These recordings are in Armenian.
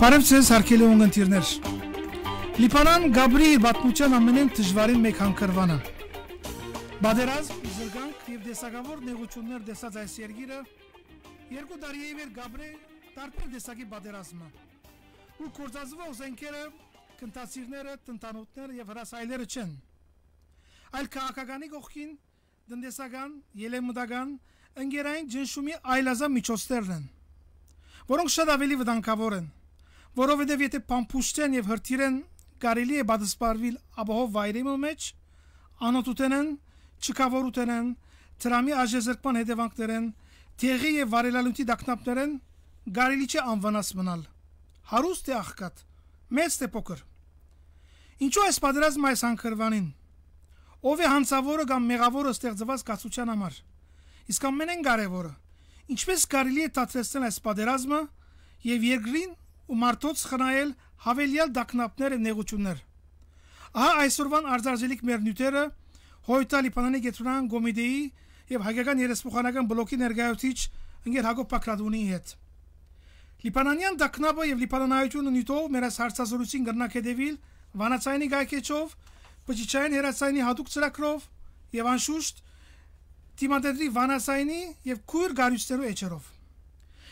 Բարև ձեզ հարգելի ուղդիրներ։ Լիբանան Գաբրի պատմության ամենեն դժվարին մեկ հանգրվանա։ Բادرազմ, զրգանք եւ դեսակավոր նեղություններ դեսած այս երկիրը երկու տարի ի վեր Գաբրե տարբեր դեսակի բادرազմա։ Ու կորցածվող զենքերը, կնտածիրները, տնտանուտները եւ հրասայլերը չեն։ Այլ քաղաքականի գողքին դնդեսական, ելեմուդական, ընկերային ջնշումի այլազա միջոցներն են, որոնք շատ ավելի վտանգավոր են որովհետև եթե փամփուշտեն եւ հրթիրեն կարելի է բադսպարվել ապահով վայրերի մեջ անոթուտենեն չկավորուտենեն տրամի աժեզրկման հետևանքներեն թեղի եւ վարելալուտի դակնապներեն կարելի չէ անվնաս մնալ հարուստ է աղքատ մեծ թե փոքր ինչու է սպադրազմ այս անկրվանին ով է հանցավորը կամ մեղավորը ստեղծված կացության համար իսկ ամենեն կարևորը ինչպես կարելի է տածեցնել այս սպադրազմը եւ երկրին ու մարդոց խնայել հավելյալ դակնապներ եւ նեղություններ։ Ահա այսօրվան արձարժելիք մեր նյութերը Հոյտալի Պանանի Գետրան Գոմիդեի եւ հայկական երեսփոխանական բլոկի ներկայացուցիչ ընկեր Հակոբ Պակրադունի հետ։ Լիբանանյան դակնաբը եւ լիբանանայությունը նյութով մեր հարցազրույցին կրնակ հետևիլ վանացայինի գայքեչով, բջիջային հերացայինի հատուկ ծրագրով եւ անշուշտ դիմադեդրի վանասայինի եւ քույր գարյուստերու էջերով։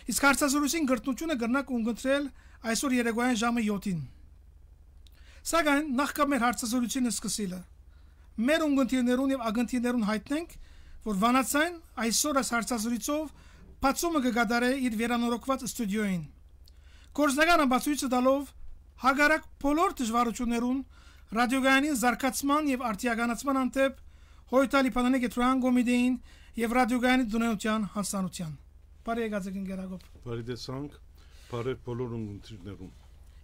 Իսկ հարցազրույցին գրտնությունը կրնակ ունգընտրել այսօր երեկոյան ժամը 7-ին։ Սակայն նախքան մեր հարցազրույցը սկսելը մեր ունգընտիրներուն եւ ագընտիրներուն հայտնենք, որ վանացային այսօր այս հարցազրույցով բացումը կգադարե իր վերանորոգված ստուդիոյին։ Կորզնական ամբացույցը դալով հագարակ բոլոր դժվարություններուն ռադիոգայանի զարգացման եւ արտիագանացման հանդեպ հոյտալի բանանի գետրան կոմիտեին եւ ռադիոգայանի դունեության հասանության։ Բարի եկածեք ինգերագոպ։ Բարի դեսանք բարև բոլոր ընտրիներուն։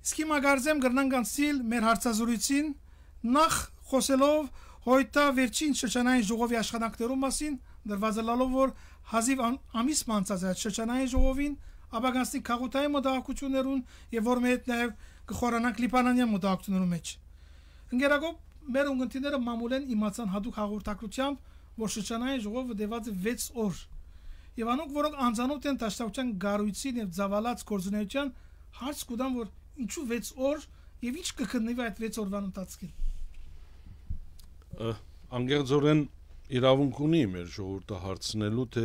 Իսկ հիմա գարձեմ գրնանք անցնել մեր հարցազրույցին նախ խոսելով հույտա վերջին շրջանային ժողովի աշխատանքներու մասին դրվազալալով որ հազիվ ամիս մանցած է շրջանային ժողովին ապագանստի քաղաքային մտահոգություններուն եւ որ մետ նաեւ կխորանանք լիբանանյան մտահոգություններու մեջ։ Ընկերակոպ մեր ունգընտիները մամուլեն իմացան հadoop հաղորդակցությամբ որ շրջանային ժողովը դեված է 6 օր եւ անոնք, որոնք անծանոթ են դաշնակցության գառույցին եւ ծավալած գործունեության հարց կուտան, որ ինչու 6 օր եւ ինչ կքննվի այդ 6 օրվան ընթացքում։ Անգերձորեն իրավունք ունի մեր ժողովուրդը հարցնելու թե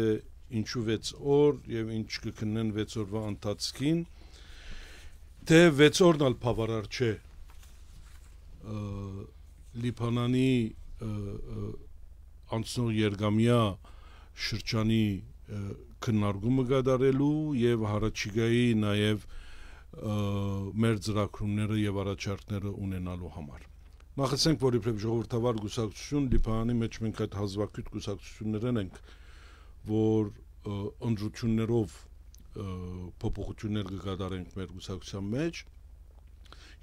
ինչու 6 օր եւ ինչ կքննեն 6 օրվա ընթացքին թե 6 օրն ալ բավարար չէ լիբանանի անցնող երգամիա շրջանի քննարկումը գդարելու եւ հարաճիգայի նաեւ մեր ծրագրումները եւ առաջարկները ունենալու համար։ Նախասենք, որ իբրև ժողովրդավար գուսակցություն դիփանի մեջ մենք այդ հազվագյուտ գուսակցություններն ենք, որ ընդրություններով փոփոխություններ կգադարենք մեր գուսակցության մեջ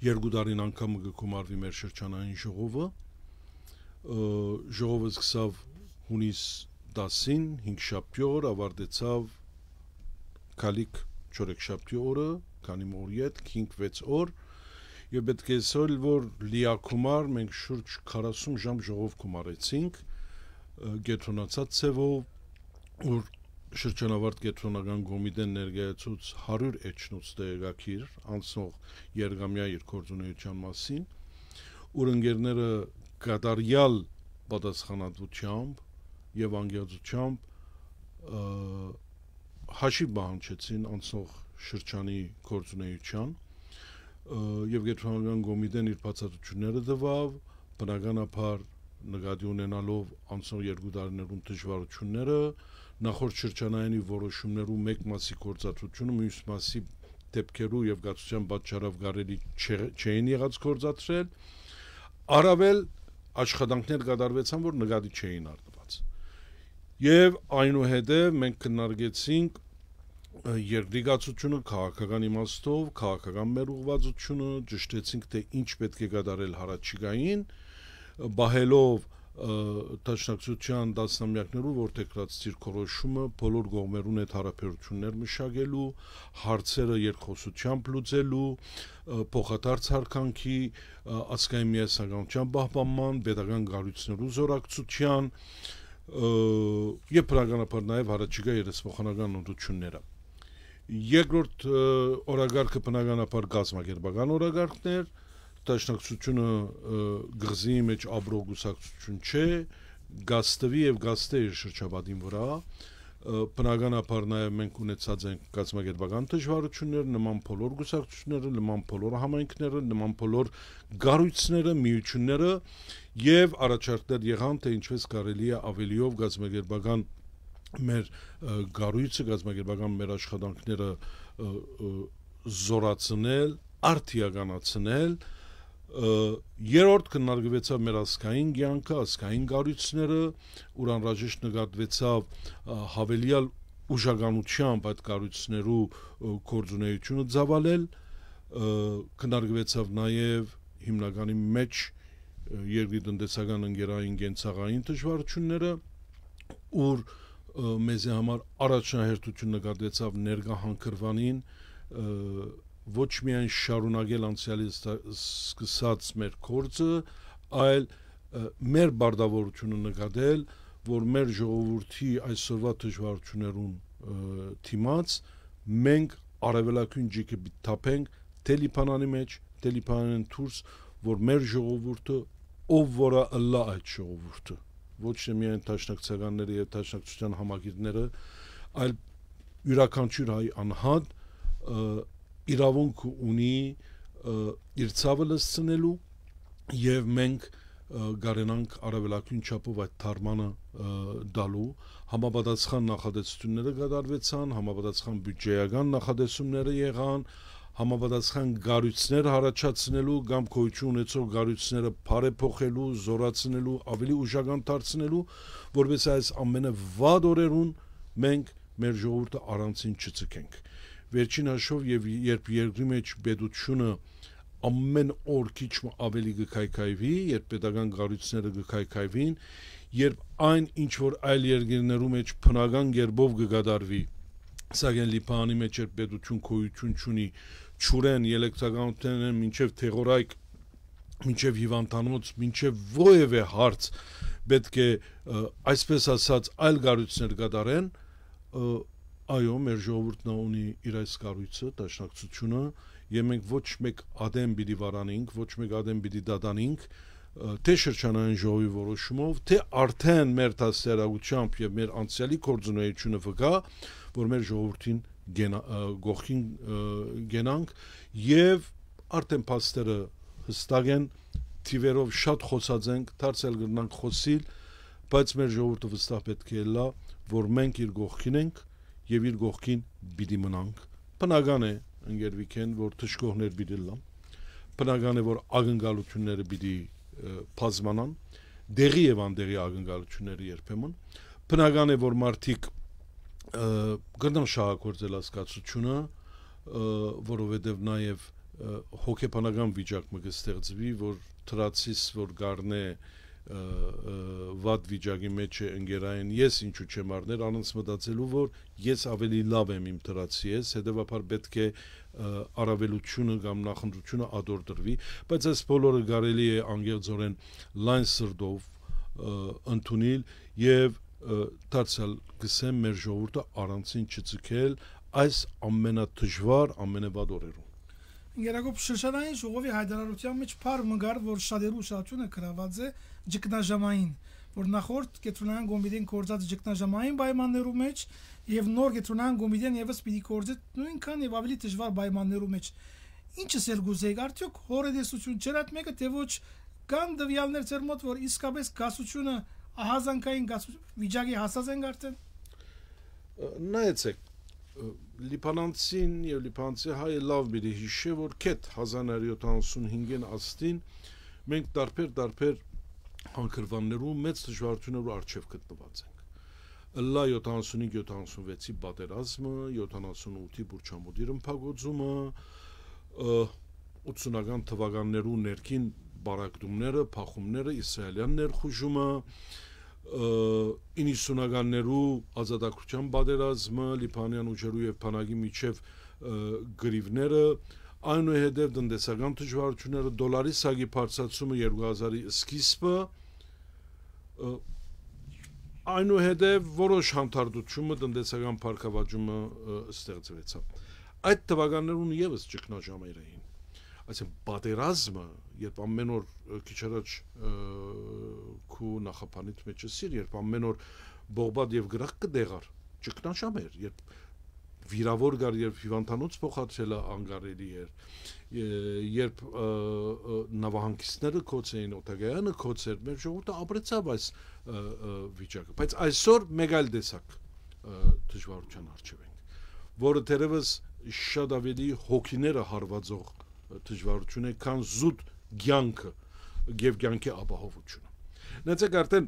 երկու տարին անգամ կկոմարվի մեր շրջանային ժողովը ժողովը սկսավ հունիս 10-ին հինգշաբթի օր ավարտեցավ քալիք չորեքշաբթի օրը, քանի մորի հետ 5-6 օր եւ պետք է ասել, որ լիակումար մենք շուրջ 40 ժամ ժողով կմարեցինք գետրոնացած ծևով որ շրջանավարտ կետրոնական կոմիտեն ներկայացուց 100 էջնուց տեղակիր անցնող երգամյա երկորձունեության մասին, ուր ընկերները կատարյալ պատասխանատվությամբ եւ անգերձությամբ հաշիվ բանջեցին անցող շրջանի գործունեության եւ գետրոնական կոմիտեն իր բացատրությունները տվավ բնականաբար նկատի ունենալով անցող երկու տարիներում դժվարությունները նախորդ շրջանայինի որոշումներու մեկ մասի գործածությունը մյուս մասի դեպքերու եւ գացության պատճառով գարելի չէին եղած գործածրել առավել աշխատանքներ կատարվեցան որ նկատի չէին արդ Եվ այնուհետև մենք քննարկեցինք երկրիգացությունը քաղաքական իմաստով, քաղաքական մերուղվածությունը ճշտեցինք թե ինչ պետք է կատարել հարաճիգային, բահելով տաշնակցության դասնամյակներով որթեկրած ցիրքորոշումը բոլոր գողմերուն այդ հարաբերություններ մշակելու, հարցերը երկխոսությամբ լուծելու, փոխադարձ հարկանքի ազգային միասնականության պահպանման, pedagogan գալույցներու զորակցության, եւ բնականաբար նաեւ հարաճիգա երեսփոխանական ընդունությունները։ Երկրորդ օրագարկը բնականաբար գազམ་ակերպական օրագարկներ, տաշնակցությունը գղզի մեջ աբրոգուսակցություն չէ, գաստվի եւ գաստե իր շրջապատին վրա, բնականաբար նաև մենք ունեցած ենք կազմակերպական դժվարություններ, նման բոլոր գուսակցությունները, նման բոլոր համայնքները, նման բոլոր գառույցները, միությունները եւ առաջարկներ եղան, թե ինչպես կարելի է ավելիով կազմակերպական մեր գառույցը, կազմակերպական մեր աշխատանքները զորացնել, արդիականացնել, երրորդ քննարկվեցավ մեր ասկային ցանկը, ասկային գարուցները, ուր անրաժեշտ նկատվեցավ հավելյալ ուժականությամբ այդ կառույցներու կորձունեությունը ցավալել քննարկվեցավ նաև հիմնականի մեջ երկրի տնտեսական ընկերային կենցաղային դժվարությունները ուր մեզի համար առաջնահերթություն նկատեցավ ներգահանքրվանին ոչ միայն շարունակել անցյալից սկսած մեր կորձը, այլ մեր բարդավորությունը նկատել, որ մեր ժողովրդի այսօրվա դժվարություններուն թիմած մենք արևելակյուն ջիկը թափենք տելիփանանի մեջ, տելիփանեն դուրս, որ մեր ժողովուրդը ով որը ըլլա այդ ժողովուրդը ոչ թե միայն տաշնակցականները եւ տաշնակցության համագիրները, այլ յուրաքանչյուր հայ անհատ իրավունք ունի իր ցավը լցնելու եւ մենք գարենանք արավելակյուն չափով այդ թարմանը դալու համապատասխան նախադեсությունները կատարվեցան, համապատասխան բյուջեական նախադեсումները եղան, համապատասխան գարույցներ հարաճացնելու կամ քոյություն ունեցող գարույցները բարեփոխելու, զորացնելու, ավելի ուժական դարձնելու, որովհետեւ այս ամենը վատ օրերուն մենք մեր ժողովուրդը առանցին չծկենք։ Վերջին հաշվով եւ երբ երկրի մեջ պետությունը ամեն օր քիչ ավելի գկայքայվի, երբ pedagogan գառույցները գկայքայվին, երբ այն ինչ որ այլ երկրներում մեջ փնական ģերբով գկադարվի, սակայն լիփանի մեջ երբ պետություն քոյություն ունի, ճուրեն, էլեկտրականությունն են, ինչև թեղորայք, ինչև հիվանդանոց, ինչև ովևէ հարց պետք է այսպես ասած այլ գառույցներ գդարեն, Այո, մեր ժողովուրդն ունի իր այս կառույցը, դաշնակցությունը, եւ մենք ոչ մեկ ադեմ պիտի վարանենք, ոչ մեկ ադեմ պիտի դադանենք, թե շրջանային ժողովի որոշումով, թե արդեն մեր դասերագությամբ եւ մեր անցյալի կորձունեությունը վկա, որ մեր ժողովրդին գողքին գենանք եւ արդեն փաստերը հստակ են թիվերով շատ խոսած ենք, դարձել գտնանք խոսիլ, բայց մեր ժողովուրդը վստահ պետք է լա, որ մենք իր գողքին ենք եւ իր գողքին պիտի մնանք։ Բնական է, ընկեր Վիկեն, որ թշկողներ պիտի լան։ Բնական է, որ ագնկալությունները պիտի բազմանան, դեղի եւ անդեղի ագնկալությունները երբեմն։ Բնական է, որ մարդիկ գտնան շահագործել հասկացությունը, որովհետեւ նաեւ հոգեբանական վիճակ մը կստեղծվի, որ թրացիս, որ գարնե վատ վիճակի մեջ է ընկերային ես ինչու չեմ առնել անոնց մտածելու որ ես ավելի լավ եմ իմ դրացի ես հետեւաբար պետք է առավելությունը կամ նախնդրությունը ադորդրվի բայց այս բոլորը կարելի է անգերձորեն լայն սրտով ընդունել եւ դարձալ գսեմ մեր ժողովուրդը առանցին չծկել այս ամենաթժվար ամենավատ օրերում Գերագոպ շրջանային ժողովի հայտարարության մեջ բար մգար որ շատերու շատությունը գրաված է շատ ճգնաժամային, որ նախորդ կետրոնական գոմիդեն կորցած ճգնաժամային պայմաններու մեջ եւ նոր կետրոնական գոմիդեն եւս պիտի կորցի նույնքան եւ ավելի դժվար պայմաններու մեջ։ Ինչս էլ գուզեիք արդյոք հորեդեսություն չէր այդ մեկը թե ոչ կան դվյալներ ծեր մոտ որ իսկապես գասությունը ահազանգային գասություն վիճակի հասած են արդեն նայեցեք լիբանանցին եւ լիբանցի հայը լավ մի հիշե որ կետ 1975-ին աստին մենք դարբեր դարբեր հանքրվաններում մեծ դժվարություններով արժև գտնված ենք։ Լա 75-76-ի պատերազմը, 78-ի Բուրչամուտի ռմբակոծումը, 80-ական թվականներու ներքին բարակդումները, փախումները, իսրայելյան ներխուժումը, 90-ականներու ազատագրության պատերազմը, լիբանյան ուժերու եւ բանակի միջև գրիվները, այնուհետև տնտեսական դժվարությունները դոլարի սագի բարձրացումը 2000-ի սկիզբը այնուհետև որոշ համդարդությունը տնտեսական բարգավաճումը ստեղծվեցավ հա։ այդ թվականներուն եւս ճգնաժամեր էին այսինքն պատերազմը երբ ամեն օր քիչ առաջ քու նախապանից մեջը սիր երբ ամեն օր բողբադ եւ գրակ կդեղար ճգնաժամ էր երբ վիրավոր գար երբ հիվանդանոց փոխադրելը անկարելի էր երբ նավահանգիստները կոչ էին օտագայանը կոչ էր մեր ժողովուրդը ապրեցավ այս վիճակը բայց այսօր մեկ այլ տեսակ դժվարության արժե որը դերևս շատ ավելի հոգիները հարվածող դժվարություն է, քան զուտ ցանկը եւ ցանկի ապահովությունը։ Նեցեք արդեն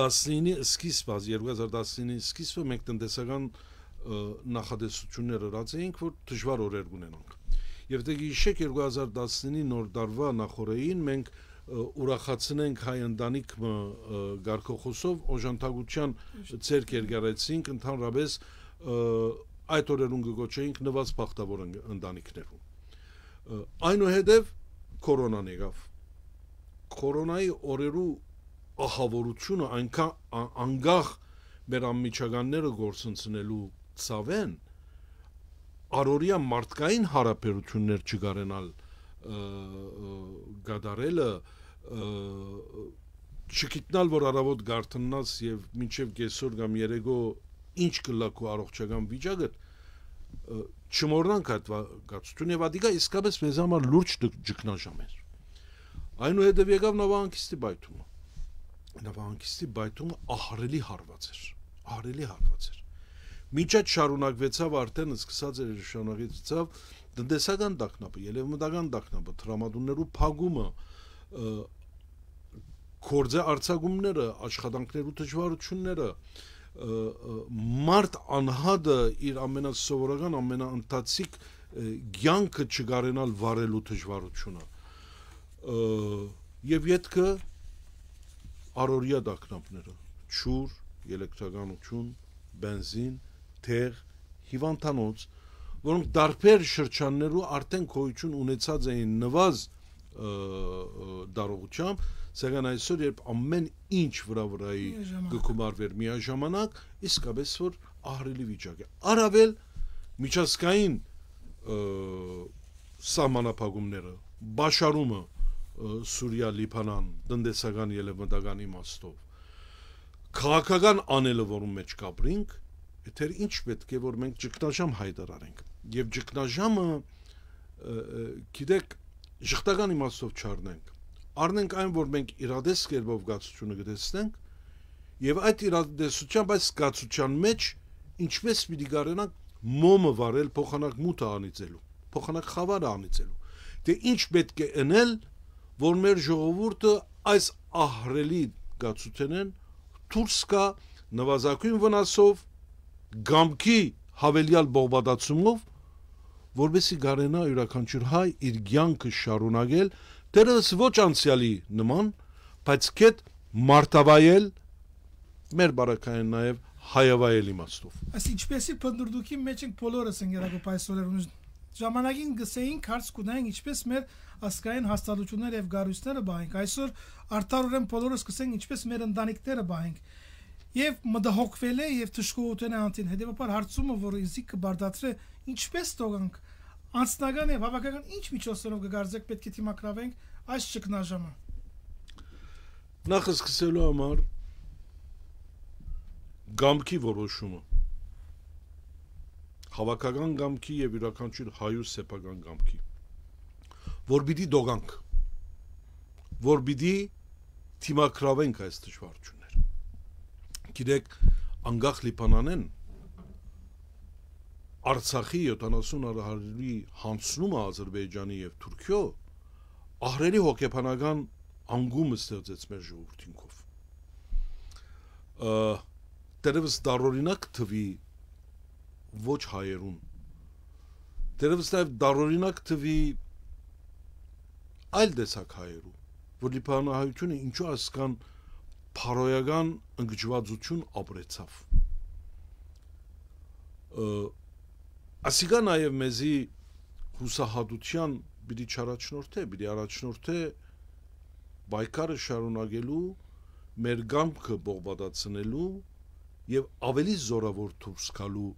19-ի սկիզբը 2019-ի սկիզբը մենք տնտեսական նախադեсություններ ըրած էինք, որ դժվար օրեր կունենանք։ Եվ դե գիշեք 2019-ի նոր դարվա նախորեին մենք ուրախացնենք հայ ընտանիքը գարկոխոսով օժանդակության ցերկ երգարեցինք ընդհանրապես այդ օրերուն գոչեինք նված բախտավոր ընտանիքներում այնուհետև կորոնան եկավ կորոնայի օրերու ահավորությունը այնքան անգախ մեր անմիջականները գործընծնելու ցավեն արորիա մարդկային հարաբերություններ չգարենալ գադարելը չգիտնալ որ առավոտ գարտննաց եւ մինչեւ կեսօր կամ երեգո ինչ կլակու առողջական վիճակը չմոռանք այդ գացությունը եւ ադիգա իսկապես մեզ համար լուրջ ճգնաժամ էր այնուհետեւ եկավ նավահանգիստի բայթումը նավահանգիստի բայթումը ահրելի հարված էր ահրելի հարված էր Մինչ այդ շարունակվեցավ արդեն սկսած էր շարունակեցավ տնտեսական դակնապը, ելևմտական դակնապը, տրամադուններու փակումը, կորձե արցագումները, աշխատանքներու դժվարությունները, մարդ անհատը իր ամենասովորական, ամենաընթացիկ ցանկը չգարենալ վարելու դժվարությունը։ Եվ յետքը արորիա դակնապները՝ ճուր, էլեկտրականություն, բենզին, թեղ, հիվանդանոց, որոնք դարբեր շրջաններու արդեն քոյություն ունեցած էին նվազ դարողությամբ, սակայն այսօր երբ ամեն ինչ վրա վրայի գկումարվեր միաժամանակ, իսկապես որ ահրելի վիճակ է։ Արավել միջազգային սահմանափակումները, բաշարումը Սուրիա, Լիբանան, տնտեսական ելևմտական իմաստով, քաղաքական անելը, որում մեջ կապրինք, թե ինչ պետք է որ մենք ճգնաժամ հայտարարենք եւ ճգնաժամը գիտեք շղտական իմաստով չառնենք առնենք այն որ մենք իրադես կերպով գացությունը գտեսնենք եւ այդ իրադեսության բայց զգացության մեջ ինչպես պիտի գարենանք մոմը վարել փոխանակ մութը անիցելու փոխանակ խավարը անիցելու դե ինչ պետք է ընել որ մեր ժողովուրդը այս ահրելի գացությունեն դուրս գա նվազագույն վնասով գամքի հավելյալ բողբադացումով, որբեսի գարենա յուրաքանչյուր հայ իր ցանկը շարունակել, դերս ոչ անցյալի նման, բայց կետ մարտավայել մեր բարակային նաև հայավայել իմաստով։ Այս ինչպեսի փնդուրդուքի մեջ ենք բոլորս ընկերակոպ այսօր ժամանակին գսեինք հարց կունայինք ինչպես մեր ասկային հաստատությունները եւ գարույցները բահենք այսօր արդարորեն բոլորս գսենք ինչպես մեր ընտանիքները բահենք եւ մտահոգվել է եւ դժգոհություն է անտին հետեւաբար հարցումը որ ինձի կբարդացրե ինչպես տողանք անձնական եւ հավաքական ինչ միջոցներով կգարձեք պետք է թիմակրավենք այս ճգնաժամը նախ սկսելու համար գամքի որոշումը հավաքական գամքի եւ յուրաքանչյուր հայու սեփական գամքի որ պիտի դողանք որ պիտի թիմակրավենք այս դժվարությունը գիտեք անգախ լիբանանեն Արցախի 70 արհարի հանցումը Ադրբեջանի եւ Թուրքիո ահրելի հոգեբանական անգումը ստեղծեց մեր ժողովրդինքով։ Տերևս դարօրինակ թվի ոչ հայերուն։ Տերևս նաեւ դարօրինակ թվի այլ տեսակ հայերու, որ լիբանանահայությունը ինչու ասկան փարոյական ընկճվածություն ապրեցավ։ Ասիկա նաև մեզի հուսահատության պիտի չարաչնորթե, պիտի առաջնորթե բայկարը շարունակելու, մեր գամքը բողբադացնելու եւ ավելի զորավոր դուրս գալու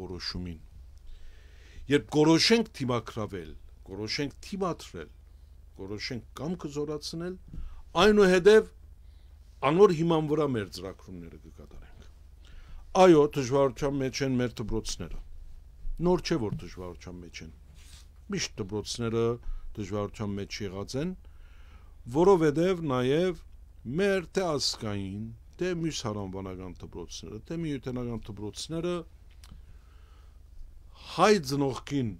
որոշումին։ Երբ կորոշենք թիմակրավել, կորոշենք թիմատրել, կորոշենք կամքը զորացնել, այնուհետև անոր հիման վրա մեր ծրագրումները կկատարենք։ Այո, դժվարության մեջ են մեր դպրոցները։ Նոր չէ որ դժվարության մեջ են։ Միշտ դպրոցները դժվարության մեջ եղած են, որովհետև նաև մեր թե ասկային, թե մյուս հարանվանական դպրոցները, թե միութենական դպրոցները հայ ծնողքին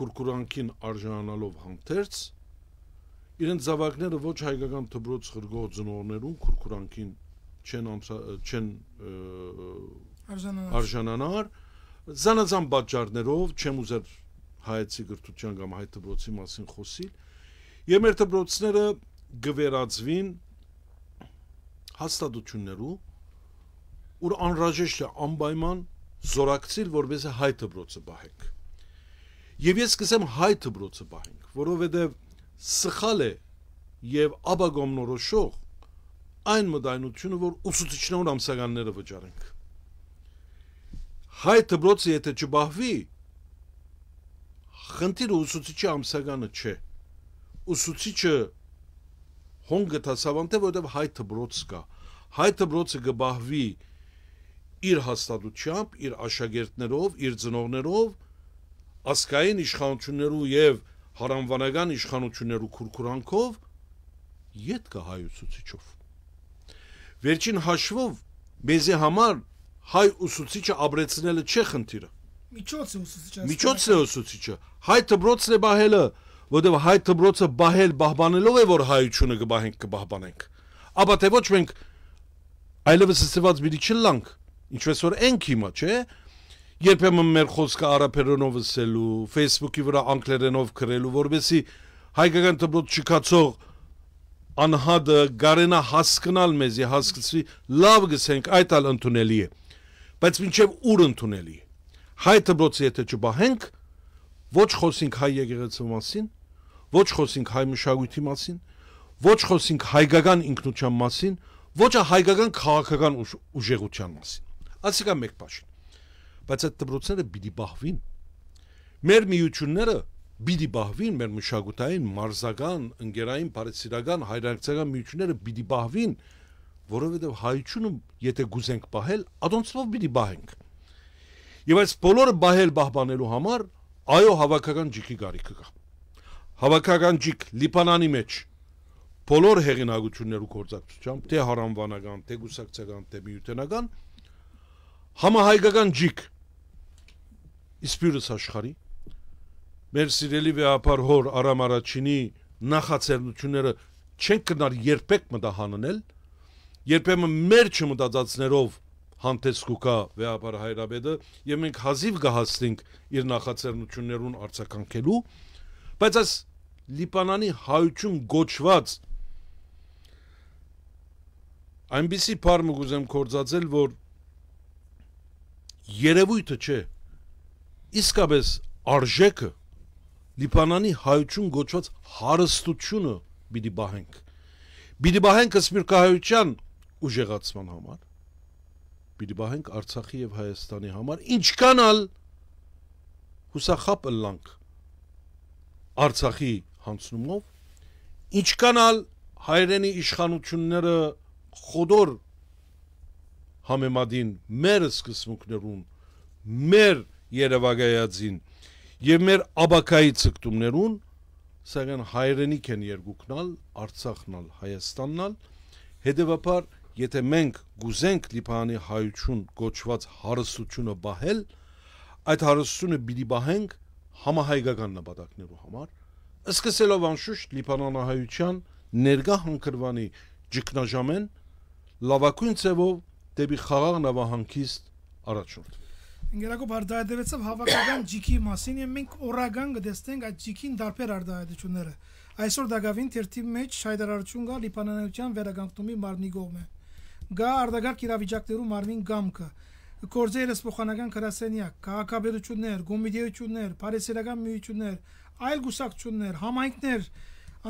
կուրկուրանքին արժանանալով հանդերձ իրենց զավակները ոչ հայկական դպրոց խրգող ծնողներուն քուրքուրանքին չեն չեն արժանանար զանազան պատճառներով չեմ ուզեր հայեցի գրթության կամ հայ դպրոցի մասին խոսիլ եւ մեր դպրոցները գվերածվին հաստատություններու ուր անրաժեշտ է անպայման զորակցիլ որպես հայ դպրոցը բահենք եւ ես կսեմ հայ դպրոցը բահենք որովհետեւ սխալ է եւ աբագոմնորոշող այն մտայնությունը, որ ուսուցիչնոր ամսականները վճարենք։ Հայ դպրոցը եթե չբահվի, խնդիրը ուսուցիչի ամսականը չէ։ Ուսուցիչը հոնգը տասավանտե, որտեղ հայ դպրոց կա։ Հայ դպրոցը կբահվի իր հաստատությամբ, իր աշակերտներով, իր ծնողներով, ասկային իշխանություններով եւ հարանվանական իշխանություններու քուրքուրանքով ետ կհայուցուցիչով։ Վերջին հաշվով մեզի համար հայ ուսուցիչը ապրեցնելը չէ խնդիրը։ Միջոց է ուսուցիչը։ Միջոց է ուսուցիչը։ Հայ դբրոցն է բահելը, որտեղ հայ դբրոցը բահել բահբանելով է որ հայությունը կբահենք կբահբանենք։ Աբա թե ոչ մենք այլևս ստեված մի չլանք, ինչպես որ ենք հիմա, չէ՞ երբեմն մեր խոսքը արաբերենով ասելու, Facebook-ի վրա անգլերենով գրելու, որովհետեւ հայկական դպրոց չկացող անհատը գարենա հասկանալ մեզի հասկացվի, լավ գսենք, այդ ալ ընդունելի է։ Բայց մինչև ուր ընդունելի է։ Հայ դպրոցը եթե չբահենք, ոչ խոսենք հայ եկեղեցու մասին, ոչ խոսենք հայ մշակույթի մասին, ոչ խոսենք հայկական ինքնության մասին, ոչ հայկական քաղաքական ուժեղության մասին։ Այսինքն մեկ բաշին բայց այդ դպրոցները պիտի բահվին։ Մեր միությունները պիտի բահվին, մեր մշակութային, մարզական, ընկերային, բարեսիրական, հայրակցական միությունները պիտի բահվին, որովհետև հայությունը, եթե գուզենք բահել, ադոնցով պիտի բահենք։ Եվ այս բոլորը բահել բահբանելու համար այո հավաքական ջիքի գարիքը կա։ Հավաքական ջիք Լիբանանի մեջ բոլոր հեղինակություններու կորցակցությամբ, թե հարանվանական, թե գուսակցական, թե միութենական համահայկական ջիք իսպիրս աշխարի մեր սիրելի վեհապար հոր Արամ Արաչինի նախաձեռնությունները չեն կնար երբեք մտահաննել երբեմն մեր չմտածածներով հանդես կուկա վեհապար Հայրաբեդը եւ մենք հազիվ գահացնենք իր նախաձեռնություններուն արձականքելու բայց այս Լիբանանի հայություն գոչված այնպիսի բառը գուզեմ կործածել որ երևույթը չէ իսկապես արժեքը Լիբանանի հայություն գոչված հարստությունը պիտի բահենք։ Պիտի բահենք ըսմիրկահայության ուժեղացման համար։ Պիտի բահենք Արցախի եւ Հայաստանի համար, ինչքանալ հուսախապը լանք Արցախի հանցումով, ինչքանալ հայրենի իշխանությունները խոդոր համեմադին մեր սկզբունքներուն, մեր երևակայացին եւ մեր աբակայի ցկտումներուն սակայն հայրենիք են երկուքնալ արցախնալ հայաստաննալ հետեւաբար եթե մենք գուզենք լիբանի հայություն գոչված հարստությունը բահել այդ հարստությունը պիտի բահենք համահայկական նպատակներով համար սկսելով անշուշտ լիբանանահայության ներկա հանքրվանի ճգնաժամեն լավագույն ցևով դեպի խաղաղ նավահանգիստ առաջնորդ Ինգերակոբ արդարադերեցավ հավաքական ջիքի մասին եւ մենք օրական կտեսնենք այդ ջիքին դարբեր արդարադությունները։ Այսօր դակավին թերթի մեջ հայտարարություն կա լիբանանական վերագանքումի մարմնի կողմը։ Գա արդագարգ իրավիճակներում մարմին գամքը գործերս փոխանական քրասենյակ, քաղաքաբերություններ, գումիդիություններ, բարեսերական միություններ, այլ գուսակցություններ, համայնքներ,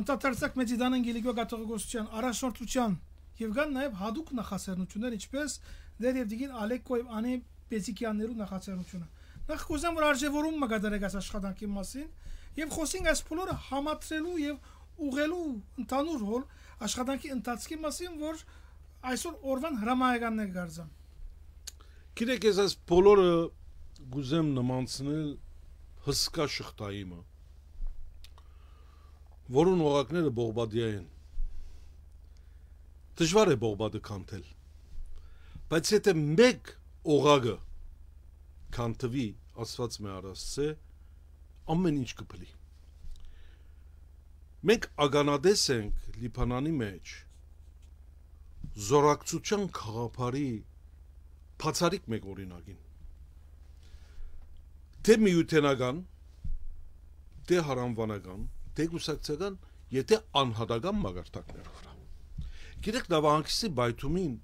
անդատարցակ մեծիդանն գիլիգո գաթողոգոսյան, առաջնորդության եւ կան նաեւ հadoop նախասերնություններ, ինչպես դեր եւ դիգին Ալեկոյ անի Բեզիկյաններու նախաձեռնությունը։ Նախ կուզեմ որ արժևորում մը գդարեք այս աշխատանքի մասին եւ խոսենք այս բոլորը համատրելու եւ ուղղելու ընդհանուր հոլ աշխատանքի ընթացքի մասին, որ այսօր օրվան հրամայականներ գարձան։ Գիտեք, ես այս բոլորը գուզեմ նմանցնել հսկա շղթայինը, որուն օղակները բողբադյայ են։ Դժվար է բողբադը կանթել։ Բայց եթե մեկ օղագը քան թվի ասված մե արասցե ամեն ինչ կփլի մենք ագանադես ենք լիբանանի մեջ զորակցության խաղապարի բացարիք մեկ օրինակին թե միութենական թե հարանվանական թե գուսակցական եւ թե անհատական մագարտակներով Գիտեք Նավահանգստի բայթումին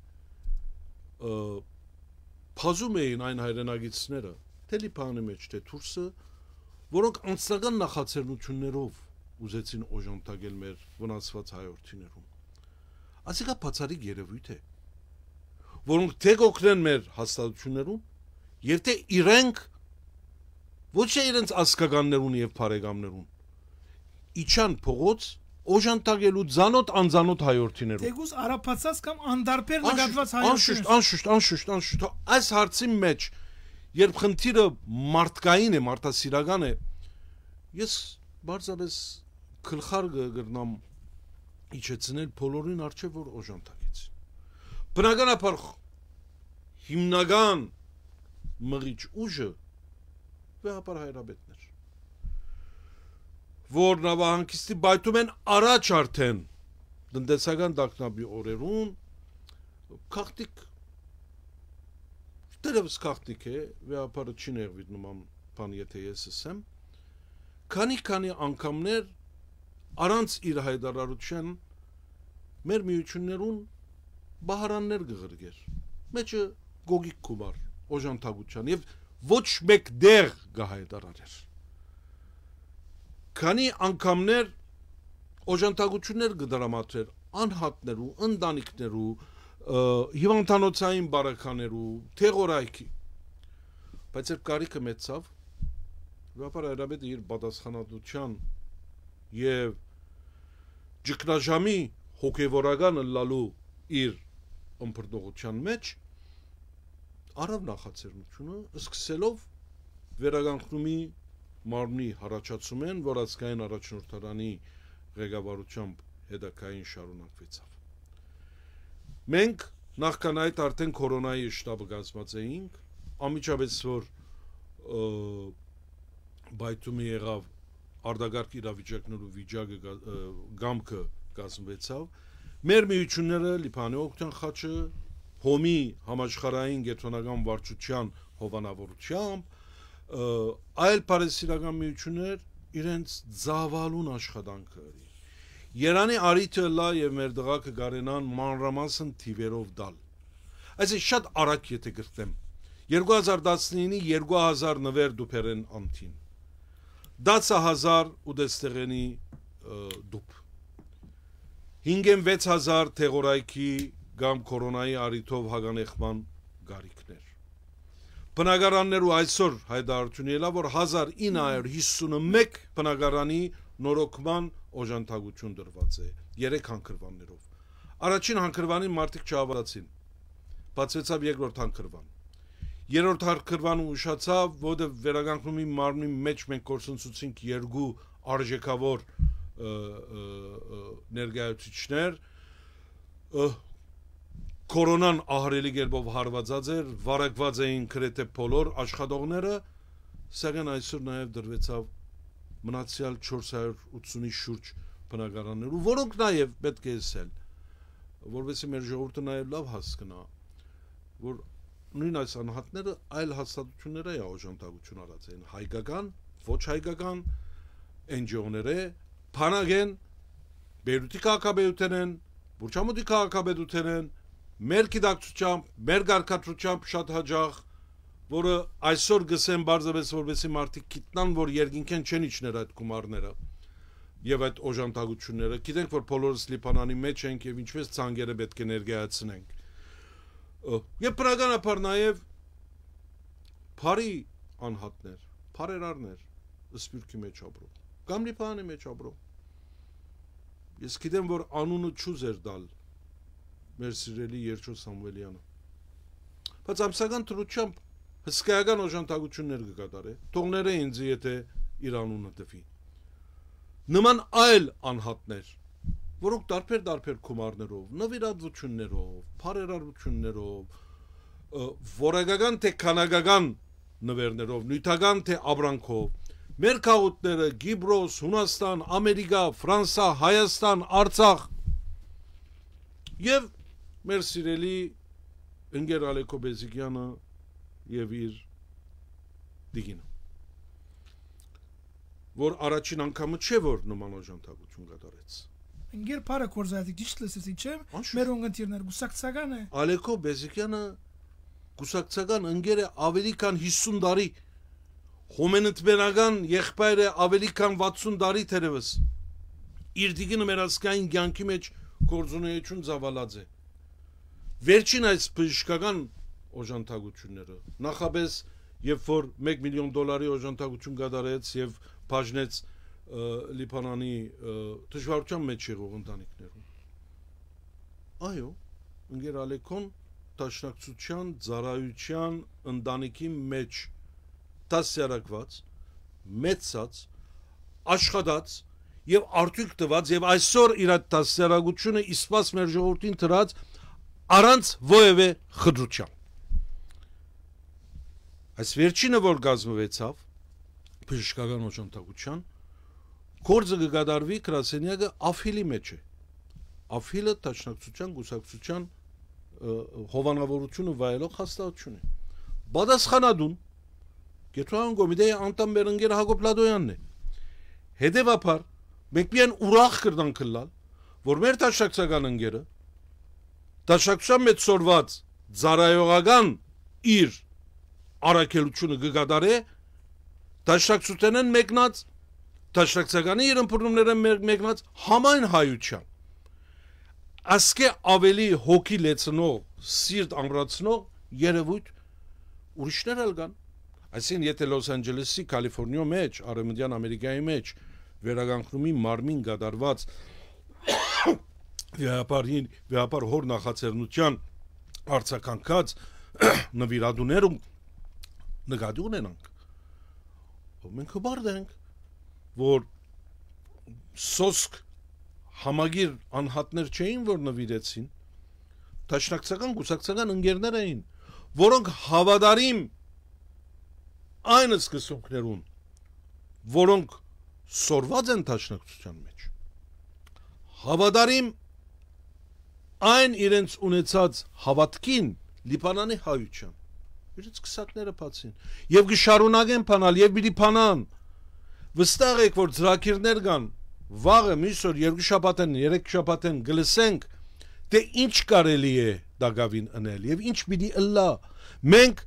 փազում էին այն հայրենագիտները, թե լիփանի մեջ, թե թուրսը, որոնք անձնական նախաձեռնություններով ուզեցին օժանդակել մեր վնասված հայրենիներում։ Ասիկա բացարիք երևույթ է, որոնք թե կօգնեն մեր հաստատություններում, եւ թե իրենք ոչ թե իրենց ասկականներուն եւ բարեկամներուն իջան փողոց օժանդակելու ցանոթ անցանոթ հայորդիներով։ Թեգուս արապացած կամ անդարբեր նկատված հայորդիներ։ Անշուշտ, անշուշտ, անշուշտ, անշուշտ։ Այս հարցի մեջ երբ խնդիրը մարդկային է, մարդասիրական է, ես բարձրապես գլխարկը գրնամ իջեցնել բոլորին արժե որ օժանդակեցին։ Բնականաբար հիմնական մղիչ ուժը վեհապար հայրապետն որ նավահանգիստի բայթում են առաջ արդեն տնտեսական դակնաբի օրերուն քաղտիկ դերևս քաղտիկ է վեապարը չի ներվի նման բան եթե ես ասեմ քանի քանի անգամներ առանց իր հայտարարության մեր միություններուն բահարաններ գղրգեր մեջը գոգիկ կուբար օժանդակության եւ ոչ մեկ դեղ գահայտարարեր քանի անգամներ օժանդակություններ կդրամատրեր անհատներու, ընտանիքներու, հիվանդանոցային բարականերու, թեղորայքի։ Բայց երբ կարիքը մեծավ, Վապար Արաբեդը իր պատասխանատվության եւ ճգնաժամի հոգեվորականը լալու իր ըմբռնողության մեջ արավ նախաձեռնությունը սկսելով վերագանքնումի մարմնի հրաչացում են, որ ազգային առաջնորդարանի ղեկավարությամբ հետակային շարունակվեցավ։ Մենք նախքան այդ արդեն կորոնայի շտաբը գազմած էինք, ամիջապես որ բայթումը եղավ արդագարկ իրավիճակն ու վիճակը գամքը գազմվեցավ։ Մեր միությունները Լիբանանի օկտան խաչը հոմի համաշխարհային գետոնական վարչության հովանավորությամբ այլ բարեսիրական միություններ իրենց զավալուն աշխատանքը արի։ Երանի արիթը լա եւ մեր դղակը գարենան մանրամասն թիվերով դալ։ Այսինքն շատ արագ եթե գրտեմ 2019-ի 2000 նվեր դուփերեն ամթին։ Դացա 1000 ու դեստեղենի դուփ։ 5-ն 6000 թեղորայքի կամ կորոնայի արիթով հագանեխման գարիկներ բնակարաններու այսօր հայտարարություն ելա, որ 1951 բնակարանի նորոգման օժանդակություն դրված է 3 հանքրվաններով։ Առաջին հանքրվանին մարդիկ չհավատացին։ Բացվեցավ երկրորդ հանքրվան։ Երորդ հանքրվանը ուշացավ, որը վերագանքումի մարմնի մեջ մենք կորցնցուցինք երկու արժեքավոր ներկայացուցիչներ կորոնան ահրելի գերբով հարվածած էր, վարակված էին քրեթե բոլոր աշխատողները, սակայն այսօր նաև դրվեցավ մնացյալ 480-ի շուրջ բնակարաններ, ու որոնք նաև պետք է ասել, որովհետեւ մեր ժողովուրդը նաև լավ հասկանա, որ նույն այս անհատները այլ հաստատությունները է օժանդակություն արած են հայկական, ոչ հայկական NGO-ները, փանագեն, Բերուտի քաղաքապետությունն, Բուրչամուտի քաղաքապետությունն մեր գիտակցությամբ, մեր ղարքատրությամբ շատ հաջող, որը այսօր գսեմ բարձրապես որովհետեւ մարդիկ գիտնան, որ երկինքեն չեն իջներ այդ գումարները եւ այդ օժանդակությունները։ Գիտենք, որ բոլորս Լիբանանի մեջ ենք եւ ինչպես ցանգերը պետք է ներգայացնենք։ Եվ բնականաբար նաեւ բարի անհատներ, բարերարներ սպյուրքի մեջ ապրող կամ Լիբանանի մեջ ապրող։ Ես գիտեմ, որ անունը չուզեր դալ մեր սիրելի Երջո Սամվելյանը։ Բայց ամսական թրությամբ հսկայական օժանդակություններ կկատարե։ Թողները ինձ եթե իր անունը տվի։ Նման այլ անհատներ, որոնք տարբեր-տարբեր գումարներով, նվիրատվություններով, բարերարություններով, որակական թե քանակական նվերներով, նյութական թե աբրանքով մեր քաղաքները Գիբրոս, Հունաստան, Ամերիկա, Ֆրանսա, Հայաստան, Արցախ եւ մեր սիրելի ընկեր Ալեքո Բեզիկյանը եւ իր դիգինը որ առաջին անգամը չէ որ նման օժանդակություն կատարեց ընկեր Փարը կորզածի ճիշտ լսեցի չէ մեր ընկերներ գուսակցական է Ալեքո Բեզիկյանը գուսակցական ընկեր է ավելի քան 50 տարի Խոմենտբերական եղբայրը ավելի քան 60 տարի թերևս իր դիգինը մեր ազգային ցանկի մեջ գործունեություն զավալած է Վերջին այս բժշկական օժանդակությունները նախաբես երբ որ 1 միլիոն դոլարի օժանդակություն կատարեց եւ բաժնեց Լիբանանի դժվարության մեջ եղող ընտանիքներում այո ընկեր Ալեքոն տաշնակցության ծարայության ընտանիքի մեջ տասյարակված մեծած աշխատած եւ արդյունք տված եւ այսօր իր տասյարակությունը իսպաս մեր ժողովրդին դրած առանց ոևէ խդրության։ Այս վերջինը, որ գազմվեցավ բժշկական օժանդակության, գործը կգադարվի կրասենյակը աֆիլի մեջ է։ Աֆիլը տաշնակցության, գուսակցության հովանավորությունը վայելող հաստատություն է։ Պատասխանատուն Գետրոյան կոմիտեի անդամ մեր ընկեր Հակոբ Լադոյանն է։ Հետևաբար մենք միայն ուրախ կրնանք լալ, որ մեր տաշնակցական ընկերը դաշակցության մեջ սորված ծարայողական իր առաքելությունը գկատարե դաշնակցության են մեկնած դաշնակցականի իր ընդունումները մեկնած համայն հայության ասկե ավելի հոգի լեցնող սիրտ ամրացնող երևույթ ուրիշներ էլ կան այսինքն եթե լոս անջելեսի կալիֆոռնիա մեջ արևմտյան ամերիկայի մեջ վերագանքնումի մարմին գդարված վիապարին վիապար հոր նախաձեռնության արցականքած նվիրատուներում նկատի ունենանք մենք հբարդենք որ սոսկ համագիր անհատներ չէին որ նվիրեցին դաշնակցական գուսակցական ընկերներ էին որոնք հավատարիմ այն սկսողներուն որոնք սորված են դաշնակցության մեջ հավատարիմ այն իրենց ունեցած հավատքին Լիբանանի հայություն։ Իրենց քսակները բացին։ Եվ գշարունակեն փանալ եւ պիտի փանան։ Վստահ եք, որ ծրակիրներ կան։ Վաղը միշտ երկու շաբաթ են, երեք շաբաթ են գլսենք, թե ինչ կարելի է դակավին անել եւ ինչ պիտի ըլլա։ Մենք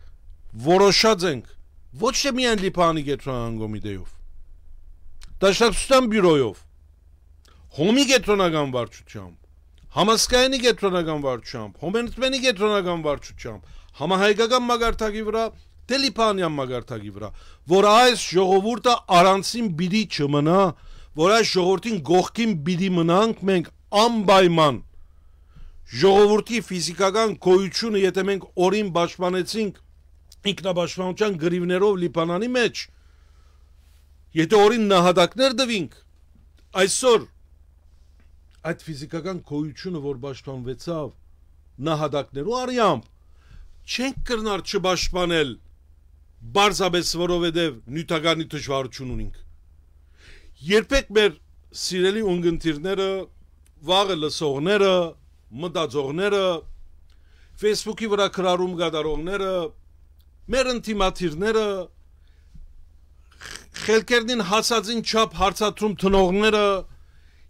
որոշած ենք ոչ թե միայն Լիբանի գետրան կոմիտեով, Դաշնակցության բյուրոյով, հոմի գետրոնական վարչությամբ համասկայանի կենտրոնական վարչությամբ, հոմենտմենի կենտրոնական վարչությամբ, համահայկական մագարտակի վրա, դելիփանյան մագարտակի վրա, որ այս ժողովուրդը առանցին բիդի չմնա, որ այս ժողովրդին գողքին բիդի մնանք մենք անպայման ժողովրդի ֆիզիկական գոյությունը, եթե մենք օրին պաշտպանեցինք ինքնապաշտպանության գրիվներով Լիբանանի մեջ, եթե օրին նահատակներ դվինք, այսօր այդ ֆիզիկական գոյությունը, որ պաշտպանվեցավ նահատակներու արյամբ, չենք կրնար չպաշտպանել բարձաբես, որովհետև նյութականի դժվարություն ունենք։ Երբեք մեր սիրելի ունգընտիրները, վաղը լսողները, մտածողները, Facebook-ի վրա քրարում գդարողները, մեր ընտիմաթիրները, խելքերնին հասածին չափ հարցաթրում տնողները,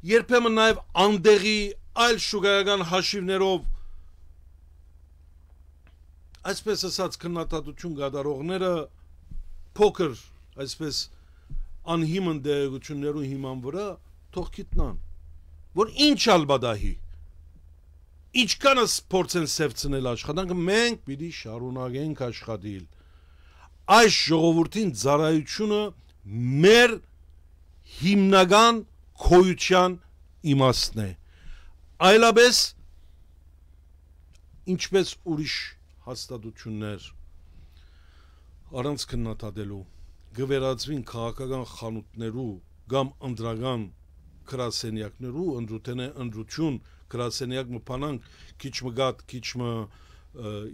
երբեմն նաև անդեղի այլ շուգայական հաշիվներով այսպես ասած քննադատություն գդարողները փոքր այսպես անհիմն դեղություններու հիման վրա թող գիտնան որ ինչ ալբադահի ինչքանս փորձեն սևցնել աշխատանքը մենք պիտի շարունակենք աշխատել այս ժողովրդին ծառայությունը մեր հիմնական քոյության իմաստն է։ Այլապես ինչպես ուրիշ հաստատություններ առանց քննադատելու գվերածվին քաղաքական խանութներու կամ ընդրական կրասենյակներու ընդրութենե ընդրություն կրասենյակ մփանան քիչ մգատ քիչ մը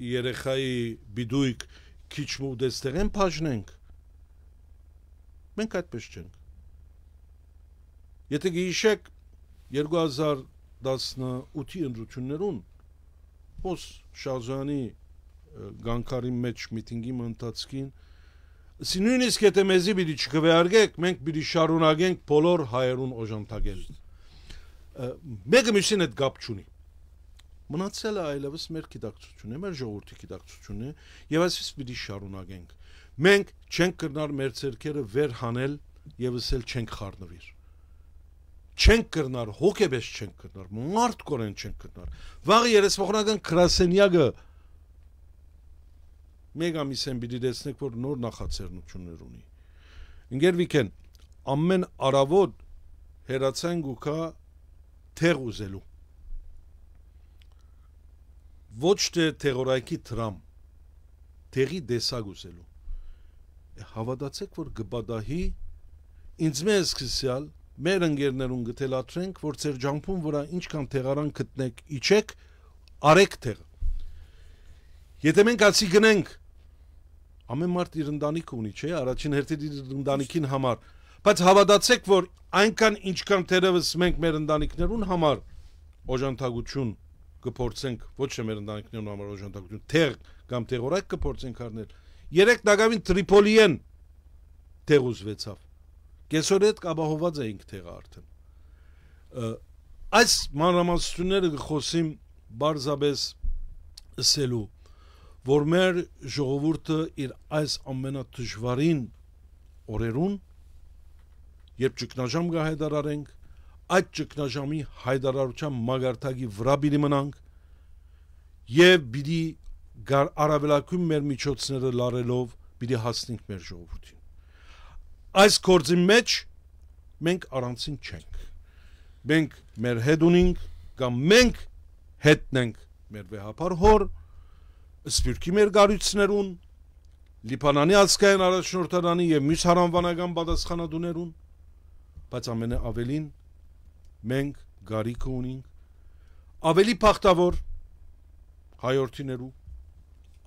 երեխայի բիդույկ քիչ մու դեստեղեն բաժնենք մենք այդպես չենք Եթե գիշեք 2018-ի ընտրություններուն Պոս Շազյանի գանկարի մեջ միտինգի մնացքին Սինույնիսկ եթե մեզի պիտի չգվեարգեք, մենք պիտի շարունակենք բոլոր հայերուն օժանդակել։ Մեկը մյուսին այդ գապ չունի։ Մնացել է այլևս մեր գիտակցությունը, մեր ժողովրդի գիտակցությունը, եւ այսպես պիտի շարունակենք։ Մենք չենք կրնար մեր ցերկերը վեր հանել եւս էլ չենք խառնվիր չենք կրնար, հոգեբես չենք կրնար, մարդ կորեն չենք կրնար։ Վաղը երեսվողնական կրասենյակը մեկ ամիս են բիդի դեցնեք, որ նոր նախացերնություններ ունի։ Ինգեր վիկեն, ամեն առավոտ հերացան գուքա թեղ ուզելու։ Ոչ թե թեղորայքի թրամ, թեղի դեսակ ուզելու։ Հավատացեք, որ գբադահի ինձ մեզ սկսյալ մեր ընկերներուն գտելատրենք, որ ձեր ջամփուն վրա ինչքան թեղարան գտնեք, իջեք, արեք թեղ։ Եթե մենք ասի գնենք, ամեն մարդ իր ընտանիքը ունի, չէ՞, առաջին հերթին իր ընտանիքին համար։ Բայց հավատացեք, որ այնքան ինչքան թերևս մենք մեր ընտանիքներուն համար օժանդակություն կփորձենք, ոչ թե մեր ընտանիքներուն համար օժանդակություն, թեղ կամ թեղորայք կփորձենք առնել։ Երեք նագավին Տրիպոլիեն թեղ ուզվեցավ Կեսօր այդ կաբահոված էինք թեղը արդեն։ Այս մանրամասությունները գխոսիմ բարձաբես ասելու, որ մեր ժողովուրդը իր այս ամենաթժվարին օրերուն, երբ ճգնաժամ կհայտարարենք, այդ ճգնաժամի հայտարարության մագարտակի վրա պիտի մնանք եւ պիտի արավելակում մեր միջոցները լարելով պիտի հասնենք մեր ժողովրդին այս գործի մեջ մենք առանցին չենք։ Մենք մեր հետ ունենք կամ մենք հետնենք մեր վեհապար հոր սպյուրքի մեր գարույցներուն, լիպանանի ածկային առաջնորդարանի և մյուս հարանվանական բադասխանադուներուն, բայց ամենը ավելին մենք գարիքը ունինք, ավելի պաղտավոր հայորդիներու,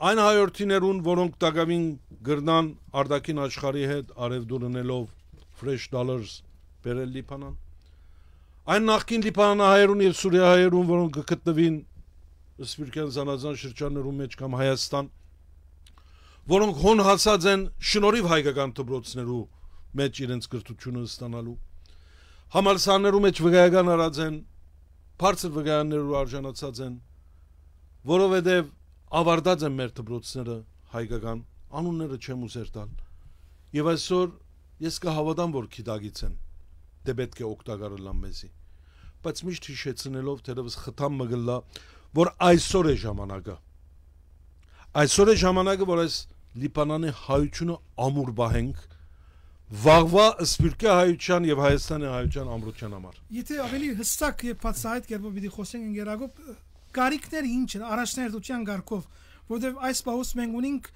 Այն հայորդիներուն, որոնք տակավին գրնան արդակին աշխարի հետ արևդուր ընելով fresh dollars բերել լիպանան։ Այն նախկին լիպանանահայերուն և սուրիահայերուն, որոնք կգտնվին սվիրկյան զանազան շրջաններում մեջ կամ Հայաստան, որոնք հոն հասած են շնորիվ հայկական դպրոցներու մեջ իրենց գրթությունը ստանալու։ Համալսաներու մեջ վկայական արած են, բարձր վկայաններու արժանացած են, որովհետև ավարտած եմ մեր դպրոցները հայկական անունները չեմ ուզեր տալ եւ այսօր ես կհավատամ որ քիդագից են դե պետք է օգտակարելան մեզի բայց միշտ հիշեցնելով թերևս խթամ մգլա որ այսօր է ժամանակը այսօր է ժամանակը որ այս լիբանանի հայությունը ամուր բահենք վաղվա սպիրկե հայության եւ հայաստանի հայության ամրության համար եթե ավելի հստակ եւ բացահայտ կերպով պիտի խոսենք ընկերակոպ կարիքները ինչ են առաջնահերթության ղարքով, որտեղ այս պահուց մենք ունենք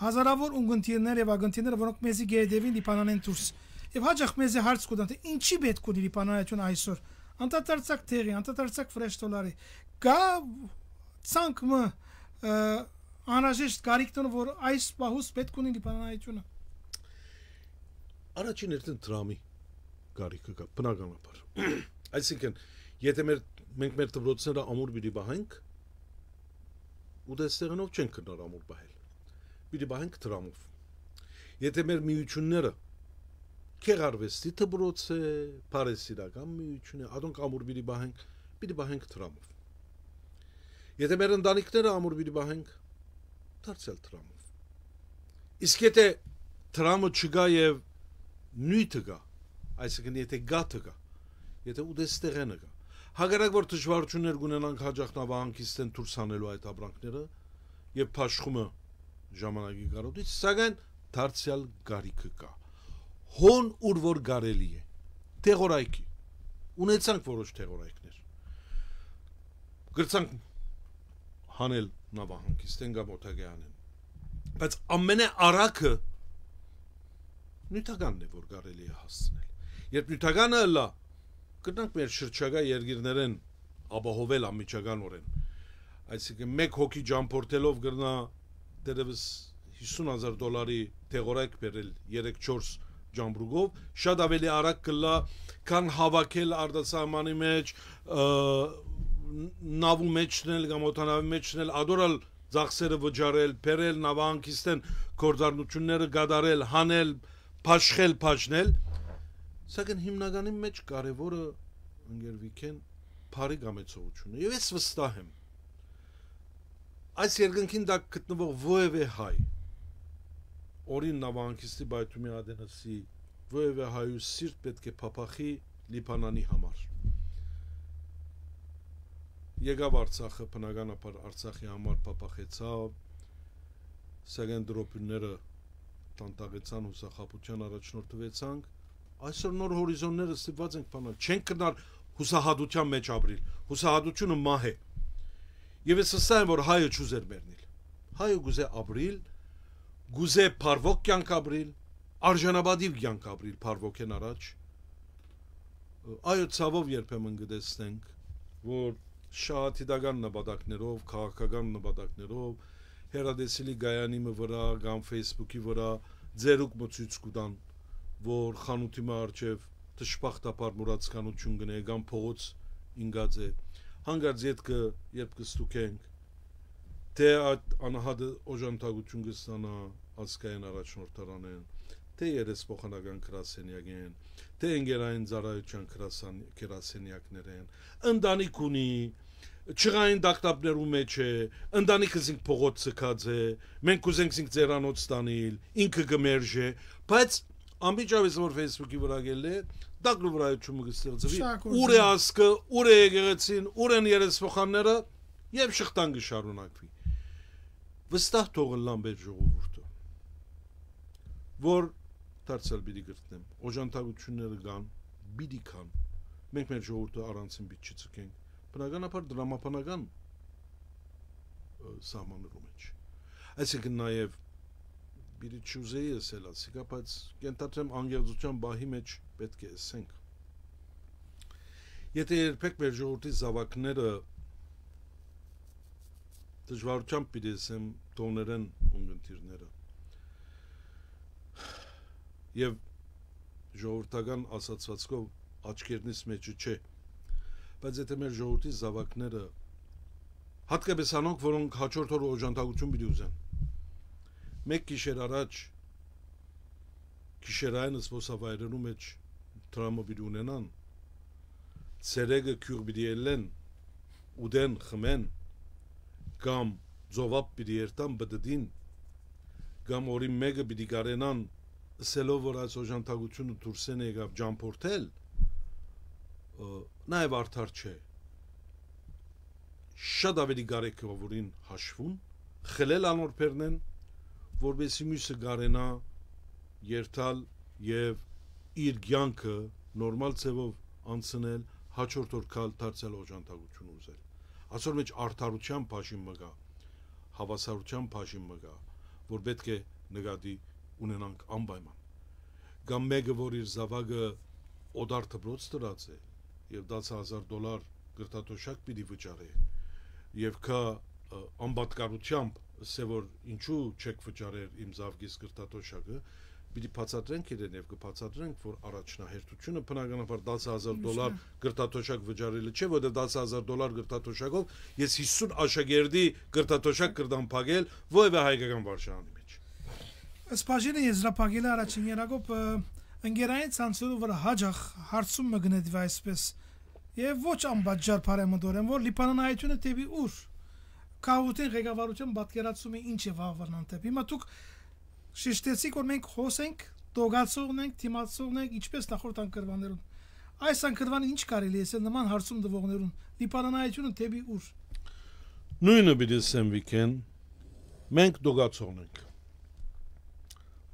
հազարավոր ունգընտիրներ եւ ագընտիրներ, որոնք մեզի գեդեվին դիպանանեն դուրս։ Եվ հաջող մեզի հարց կուտան, թե ինչի պետք ունի դիպանանություն այսօր։ Անտատարցակ թերի, անտատարցակ ֆրեշ դոլարի։ Գա ցանկը անհրաժեշտ կարիքն որ այս պահուց պետք ունի դիպանանությունը։ Առաջին հերթին դրամի կարիքը կա բնականաբար։ Այսինքն, եթե մեր մենք մեր դպրոցները ամուր պիտի բահենք ու դեստեղնով չենք կարող ամուր բահել։ Պիտի բահենք դրամով։ Եթե մեր միությունները քեղարվեստի դպրոց է, Փարեսիրական միություն է, ադոնք ամուր պիտի բահենք, պիտի բահենք դրամով։ Եթե մեր ընտանիքները ամուր պիտի բահենք, դարձել դրամով։ Իսկ եթե դրամը չկա եւ նույթը կա, այսինքն եթե գաթը կա, եթե ուտեստեղենը կա, Հակառակ որ դժվարություններ կունենանք հաջող նավահանգից են դուրս հանելու այդ ապրանքները եւ փաշխումը ժամանակի կարոտից, սակայն դարձյալ գարիքը կա։ Հոն ուր որ գարելի է։ Տեղորայքի։ Ունեցանք որոշ տեղորայքներ։ Գրցանք հանել նավահանգից են կամ օթագյանեն։ Բայց ամենաարակը նյութականն է որ կարելի է հասցնել։ Երբ նյութականը լա գտնանք մեր շրջակա երկիրներեն ապահովել անմիջականորեն այսինքն մեկ հոգի ջամփորդելով գրնա դերևս 50000 դոլարի թեղորայք բերել 3-4 ջամբրուգով շատ ավելի արագ կլա քան հավաքել արդասահմանի մեջ նավու մեջնել կամ օտանավի մեջնել ադորալ ծախսերը վճարել, բերել նավահանգիստեն գործառնությունները գադարել, հանել, փաշխել, փաչնել, Սակայն հիմնականի մեջ կարևորը ընկերվիքեն բարի գամեցողությունն է։ Եվ ես վստահ եմ։ Այս երկնքին դա գտնվող ովևէ հայ օրին նավանքիստի բայթումի ադենսի ովևէ հայու սիրտ պետք է փափախի Լիբանանի համար։ Եկավ Արցախը բնականաբար Արցախի համար փափախեցավ։ Սակայն դրոպյունները տանտաղեցան հուսախապության առաջնորդվեցանք այսօր նոր հորիզոնները ստիպված ենք փանալ, չենք կնար հուսահատության մեջ ապրիլ, հուսահատությունը մահ է։ Եվ ես հստա եմ, որ հայը չուզեր մերնել։ Հայը գուզե ապրիլ, գուզե փարվոք կյանք ապրիլ, արժանապատիվ կյանք ապրիլ փարվոքեն առաջ։ Այո, ցավով երբեմն գտեսնենք, որ շատ հիդական նպատակներով, քաղաքական նպատակներով հերադեսիլի գայանի մը վրա կամ Facebook-ի վրա ձերուկ մցույց կուտան որ խանութի մարջև դժբախտաբար մուրացկանություն գնե կամ փողոց ինգածե հանգած յետքը երբ կստուքենք թե այդ անհատը օժանդակություն կստանա ազգային առաջնորդարանեն թե երես փոխանական կրասենյակեն թե ընկերային ծառայության կրասան կրասենյակներեն ընդանիք ունի չղային դակտապներու մեջ է ընդանիքս ինք փողոց ցկած է մենք ուզենք ինք ծերանոց տանել ինքը գմերժ է բայց անմիջապես որ Facebook-ի վրա գել է, դա գլոբալայությունը կստեղծվի։ Ուր է ասկը, ուր է եկեղեցին, ուր են երեսփոխանները եւ շղթան կշարունակվի։ Վստահ թողել լամբեր ժողովուրդը, որ դարձյալ պիտի գտնեմ, օժանդակությունները կան, պիտի կան։ Մենք մեր ժողովուրդը առանցին պիտի չծկենք։ Բնականաբար դրամապանական սահմաններում է։ Այսինքն նաեւ պիտի ճուզեի ես էլ ասիկա, բայց կենտրոնեմ անգերձության բահի մեջ պետք է ասենք։ Եթե երբեք մեր ժողովրդի զավակները դժվարությամբ պիտի ասեմ տոներեն ունգընտիրները եւ ժողովրդական ասացվածքով աչքերնից մեջը չէ բայց եթե մեր ժողովրդի զավակները հատկապես անոնք որոնք հաջորդ օր օժանդակություն պիտի ուզեն մեկ գիշեր առաջ գիշերային զբոսավայրերու մեջ տրամոբիլ ունենան ցերեգը քյուր բիդի ելեն ուդեն խմեն կամ ծովապ բիդի երտան բդդին կամ օրի մեկը բիդի գարենան սելով որ այս օժանդակությունը դուրսեն եկավ ջամփորդել նաև արդար չէ շատ ավելի գարեքավորին հաշվում խլել անորփերն են որբեսի մյուսը գարենա երթալ եւ իր ցանկը նորմալ ցևով անցնել հաջորդ օր քալ դարձել օժանդակություն ուզել ասոր մեջ արդարության բաժին մգա հավասարության բաժին մգա որ պետք է նկատի ունենանք անպայման կամ մեկը որ իր զավակը օդար դպրոց դրած է եւ 10000 դոլար գրտատոշակ պիտի վճարի եւ կա անպատկառությամբ ասե որ ինչու չեք վճարել իմ զավգիս կրտատոշակը, պիտի բացատրենք իրեն եւ կբացատրենք, որ առաջնահերթությունը բնականաբար 10000 դոլար գրտատոշակ վճարելը չէ, որտեղ 10000 դոլար գրտատոշակով ես 50 աշակերտի գրտատոշակ կրտամ փակել ովևէ հայկական վարժանի մեջ։ Ըստ բաժինը եզրափակել առաջին երակով ընկերային ցանցերով վրա հաջախ հարցում մգնեդվի այսպես եւ ոչ անբաժար բարեմդորեն որ լիբանանայությունը տեպի ուր Կաուտեն ղեկավարության պատկերացումը ինչ է վաղվանան դեպ։ Հիմա դուք շեշտեցիք, որ մենք հոսենք, տոգացողն ենք, թիմացողն ենք, ինչպես նախորդ անկրվաներուն։ Այս անկրվանը ինչ կարելի է ասել նման հարցում դվողներուն։ Դիպանանայությունը դեպի ուր։ Նույնը պիտի ասեմ վիկեն։ Մենք տոգացողն ենք։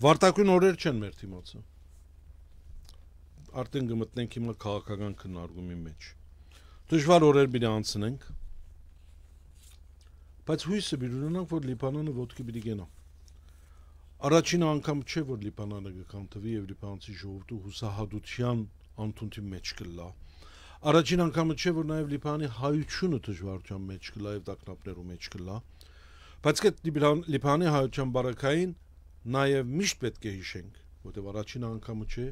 Վարտակույն օրեր չեն մեր թիմացը։ Արդեն գմտնենք հիմա քաղաքական քննարկումի մեջ։ Դժվար օրեր մի անցնենք Բայց հույսը մի ունենանք, որ Լիբանանը ոտքի պիտի գնա։ Առաջին անգամ չէ, որ Լիբանանը կքանթվի եւ լիբանանցի ժողովրդու հուսահատության անթունթի մեջ կլա։ Առաջին անգամը չէ, որ նաեւ Լիբանի հայությունը դժվարության մեջ կլա եւ դակնապներու մեջ կլա։ Բայց այդ Լիբանի հայության բարակային նաեւ միշտ պետք է հիշենք, որտեղ առաջին անգամը չէ,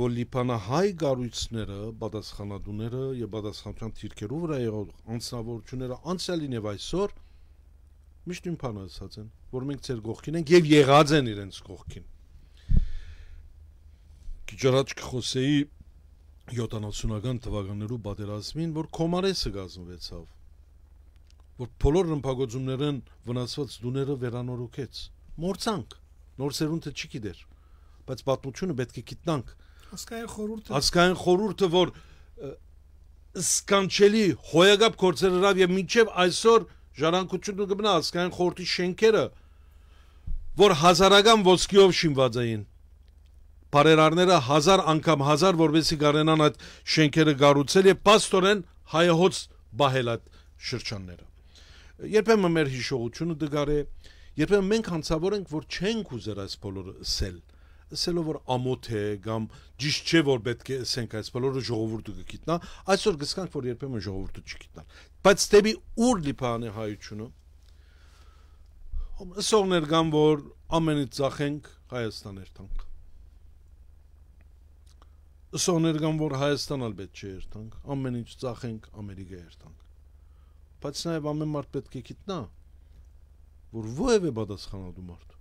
որ լիբանահայ գառույցները, պատասխանատուները եւ պատասխանության թիրքերով վրա եղող անձնավորությունները անցյալին եւ այսօր Միշտ իմ բանը ասած են, որ մենք ձեր կողքին ենք եւ եղած են իրենց կողքին։ Քիչ առաջ կխոսեի 70-ական թվականներու պատերազմին, որ Կոմարեսը գազնվեցավ, որ բոլոր ռմբակոծումներն վնասված դուները վերանորոգեց։ Մորցանք, նոր սերունդը չի գիտեր, բայց պատմությունը պետք է գիտնանք։ Ասկային խորուրդը Ասկային խորուրդը, որ սկանչելի հոյագապ կործեր հրավ եւ մինչեւ այսօր Ժառանգությունն ու գբնացկային խորտի շենքերը, որ հազարական ոսկիով շինված էին։ Բարերարները հազար անգամ հազար, որովհետեւ գարենան այդ շենքերը գառուցել եւ պաստորեն հայոց բահել այդ շրջանները։ Երբեմն մեր հիշողությունը դգար է, երբեմն մենք հանցավոր ենք, որ չենք ուզեր այս բոլորը սել ասելով որ ամոթ է կամ ճիշտ չէ որ պետք է ասենք այս բոլորը ժողովուրդը գիտնա այսօր գսկանք որ երբեմն ժողովուրդը չգիտնա բայց դեպի ուր լիփան է հայությունը սողներ կան որ ամենից ծախենք հայաստան երթանք սողներ կան որ հայաստանալ պետք չէ երթանք ամեն ինչ ծախենք ամերիկա երթանք բայց նաև ամեն մարդ պետք է գիտնա որ ովև է պատասխանատու մարդ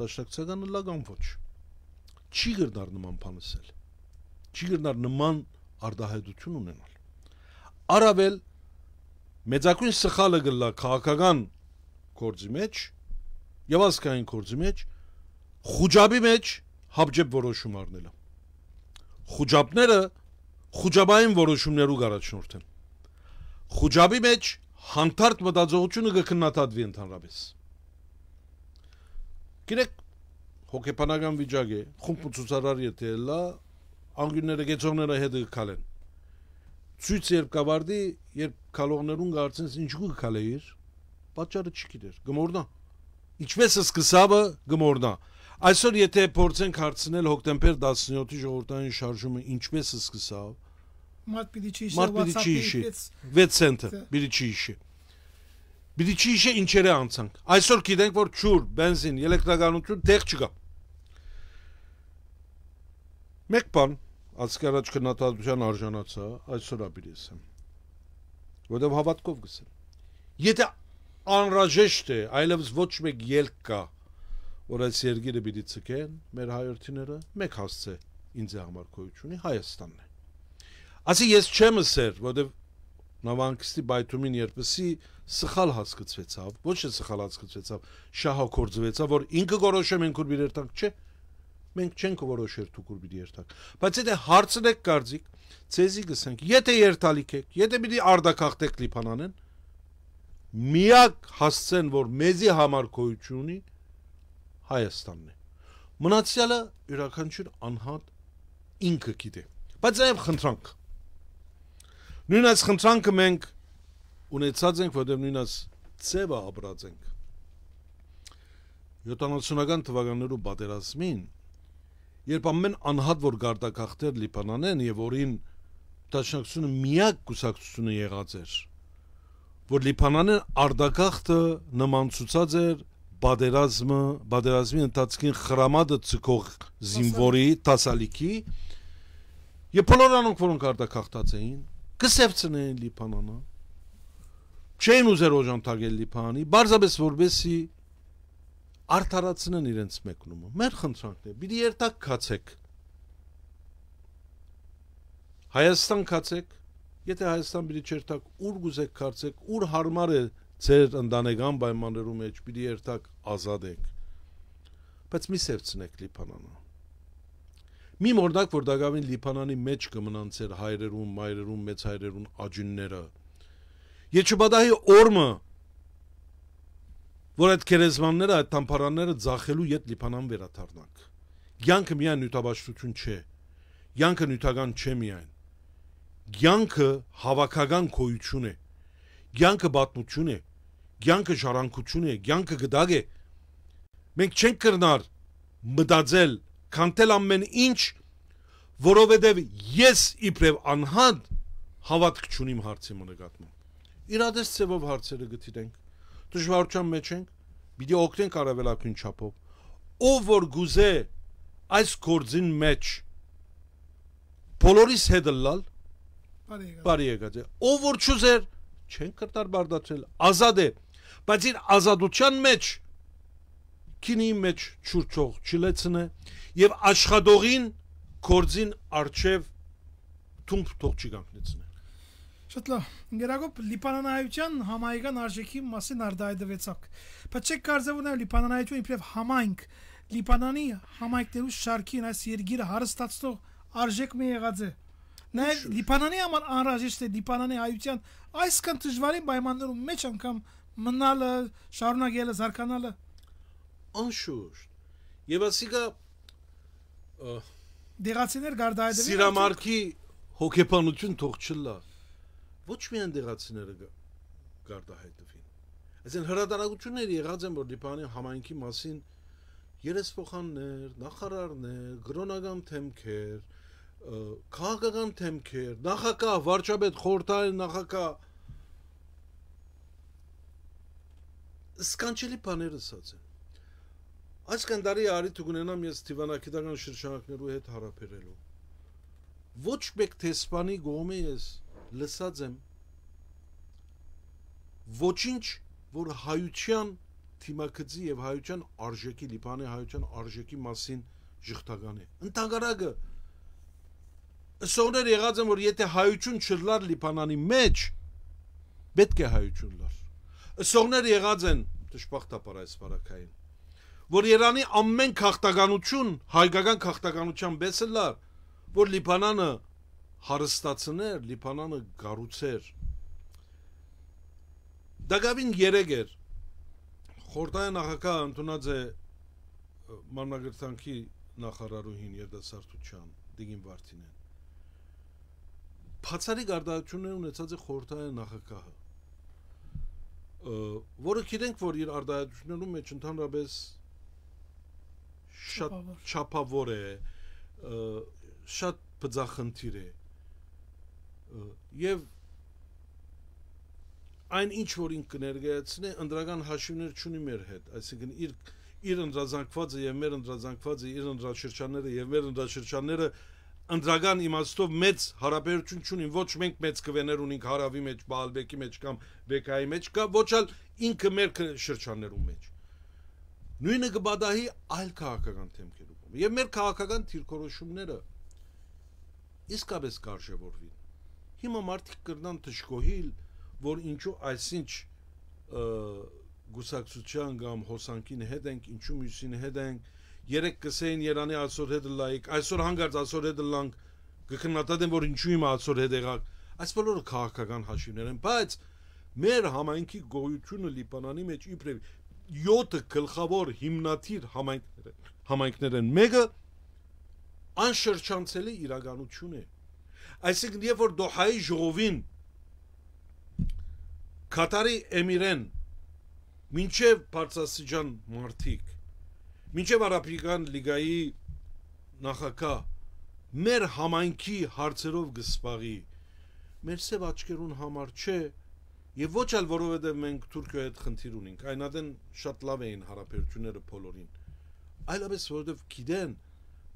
դաշնակցականը լագան ոչ չի գրդար նման բան ասել չի գրդար նման արդահայտություն ունենալ Արավել մեծակույն սխալը գլա քաղաքական գործի մեջ եւ ազգային գործի մեջ խոջաբի մեջ հաբջեբ որոշում առնելը խոջաբները խոջաբային որոշումներով առաջնորդ են խոջաբի մեջ հանդարտ մտածողությունը կքննադատվի ընդհանրապես գիտեք հոգեբանական վիճակ է խումբ ցուցարարի եթե լա անգյունները գեցողները հետ կքալեն ցույց երբ կավարդի, երբ քալողներուն գարցնես ինչու կքալեիր, պատճառը չգիտեր, գմորնա։ Ինչպես է սկսաբը գմորնա։ Այսօր եթե փորձենք հարցնել հոկտեմբեր 17-ի ժողովրդային շարժումը ինչպես է սկսավ, մարդ պիտի չի իշի, մարդ պիտի չի իշի, 6 ցենտը պիտի չի իշի։ Պիտի չի իշի ինչերը անցանք։ Այսօր գիտենք որ ջուր, բենզին, էլեկտրականություն դեղ չկա։ Մեկ բան, Ածկի առաջ քննադատության արժանացա, այսօր ապիրեսեմ։ Որտեւ հավատքով գսեմ։ Եթե անրաժեշտ է, այլևս ոչ մեկ ելք կա, որ այս երկիրը պիտի ցկեն մեր հայրենիները, մեկ հասցե ինձ համար քոյությունի Հայաստանն է։ Ասի ես չեմ ասեր, որտեւ նավանկստի բայթումին երբսի սխալ հասկացվեցավ, ոչ է սխալ հասկացվեցավ, շահակորձվեցավ, որ ինքը գորոշեմ ինքուր իրերտանք չէ, մենք չենք որոշել դուք որ պիտի երթաք բայց եթե հարցնեք կարծիք ցեզի գսենք եթե երթալիք եք եթե պիտի արդակախտեք լիփան անեն միակ հասցեն որ մեզի համար գոյություն ունի Հայաստանն է մնացյալը յուրաքանչյուր անհատ ինքը գիտե բայց այլ խնդրանք նույն այս խնդրանքը մենք ունեցած ենք որտեղ նույն այս ծևը ապրած ենք 70-ական թվականներու պատերազմին երբ ամեն անհատ որ գարտակախտեր լիբանանեն եւ որին դաշնակցությունը միակ կուսակցությունը եղած էր որ լիբանանեն արդակախտը նմանցուցած էր բادرազմը, բادرազմի ընթացքին խրամադը ցկող զինվորի տասալիկի եւ բոլոր անոնք որոնք արտակախտած էին, կսեվցնեին Լիբանանը։ Չեն ուզեր օժանդակել Լիբանանի, բարձրապես որբեսի արդարացնեն իրենց մեկնումը։ Մեր խնդրանքն է՝ պիտի երթակ քացեք։ Հայաստան քացեք, եթե Հայաստան պիտի չերթակ, ուր գուզեք քացեք, ուր հարմար է ձեր ընտանեկան պայմաններում մեջ պիտի երթակ ազատեք։ Բայց մի սևցնեք Լիբանանը։ Մի մորդակ որ դակավին Լիբանանի մեջ կմնան ձեր հայրերուն, մայրերուն, մեծ հայրերուն աջունները։ Եչուբադայի օրը որ այդ քերեզմանները, այդ թամփարանները ձախելու յետ լիփանան վերաթարնանք։ Գյանքը միայն նյութաբաշխություն չէ։ Գյանքը նյութական չէ միայն։ Գյանքը հավաքական քոյություն է։ Գյանքը պատմություն է։ Գյանքը շարանկություն է, գյանքը գդակ է։ Մենք չենք կրնար մտածել, քանտել ամեն ինչ, որովհետև ես իբրև անհատ հավատք չունիմ հարցի նկատմամբ։ Իրադես ցևով հարցերը գտիրենք դժվարության մեջ ենք, պիտի օգնենք արևելակյուն չափով։ Ով որ գուզե այս գործին մեջ բոլորիս հետ լալ, բարի եկած է։ Ով որ չուզեր, չեն կրտար բարդացել, ազատ է, բայց իր ազատության մեջ քինի մեջ ճուրճող չլեցնե եւ աշխատողին գործին արչեւ թումբ թող չի կանգնեցնե։ Շատ լավ։ Գերագոպ լիբանանայության համայնքան արժեքի մասին արդայդվեցաք։ Բայց չեք կարծում լիբանանայությունը իբրև համայնք լիբանանի համայնքներու շարքին այս երկիրը հարստացող արժեք մի եղած է։ Նաև լիբանանի համար անհրաժեշտ է լիբանանի հայության այս կան դժվարին պայմաններում մեջ անգամ մնալը, շարունակելը, զարգանալը։ Անշուշտ։ Եվ ասիկա դեղացիներ գարդայդվի։ Սիրամարգի հոգեբանություն թող չլա ոչ միայն դեղացիները գարտահայտվին այսինքն հրադարագությունները եղած են որ դիպանի համայնքի մասին երեսփոխաններ, նախարարներ, գրոնական թեմքեր, քաղաքական թեմքեր, նախակա, վարչապետ, խորհրդարանի նախակա սկանչելի բաներ ասած են։ Այս կանդարի արիտ ունենամ ես Տիվանակիտական շրջանակներու հետ հարաբերելու։ Ոչ մեկ տեսփանի գոմե ես լսած եմ ոչինչ, որ հայության թիմակցի եւ հայության արժեքի լիփանի հայության արժեքի մասին շղթական է։ Ընտանգարակը սողներ եղած են որ եթե հայություն չլար լիփանանի մեջ պետք է հայություն լար։ Սողներ եղած են դժբախտաբար այս վարակային որ Երանի ամեն քաղաքականություն հայկական քաղաքականության բեսը լար որ Լիբանանը հարստացներ Լիբանանը գառուցեր։ Դագավին 3 էր։ Խորտային նախագահ ընդունած է մարմնագրթանքի նախարարուհին երդասարտության Դիգին Վարդինեն։ Փածարի արդարություններ ունեցած է խորտային նախագահը որը գիտենք որ իր արդարություններու մեջ ընդհանրապես շատ չափավոր է շատ բծախնդիր է եւ այն ինչ որ ինք կներկայացնի ընդրական հաշիվներ չունի մեր հետ այսինքն իր իր ընդրազանգվածը եւ մեր ընդրազանգվածը իր ընդրաշրջանները եւ մեր ընդրաշրջանները ընդրական իմաստով մեծ հարաբերություն չունին ոչ մենք մեծ կվեներ ունենք հարավի մեջ բալբեկի մեջ կամ բեկայի մեջ կա ոչ էլ ինքը մեր շրջաններում մեջ նույնը կբադահի այլ քաղաքական թեմքերում եւ մեր քաղաքական դիրքորոշումները իսկապես կարժեվորվին Հիմա մարդիկ կրնան դժգոհիլ, որ ինչու այսինչ գուսակցության կամ հոսանքին հետ ենք, ինչու մյուսին հետ ենք, երեք կսեին Երանի այսօր հետ լայիկ, այսօր հանգարց այսօր հետ լանք, կքննադատեն որ ինչու իմ այսօր հետ եղավ։ Այս բոլորը քաղաքական հաշիվներ են, բայց մեր համայնքի գոյությունը Լիբանանի մեջ իբրև 7 գլխավոր հիմնադիր համայնքներ են։ Համայնքներ են մեկը անշրջանցելի իրականություն է։ համայնք Այսինքն երբ որ Դոհայի ժողովին Կատարի էմիրեն մինչև Պարսասիջան մարտիկ մինչև Արաբիկան լիգայի նախակահ մեր համայնքի հարցերով գսպաղի մեր սև աչքերուն համար չէ եւ ոչ էլ որովհետեւ մենք Թուրքիայի հետ խնդիր ունենք այնադեն շատ լավ էին հարաբերությունները բոլորին այլապես որովհետեւ գիտեն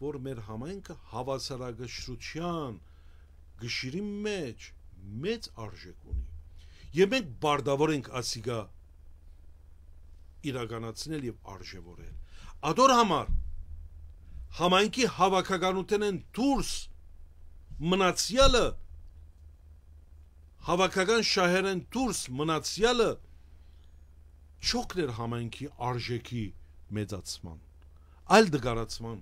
որ մեր համայնքը հավասարակշռության գշիրի մեջ մեծ արժեք ունի եւ մենք բարդավոր ենք ասիգա իրականացնել եւ արժեվորել ադոր համար համայնքի հավաքականությունեն դուրս մնացյալը հավաքական շահերեն դուրս մնացյալը չոքներ համայնքի արժեքի մեծացման այլ դգարացման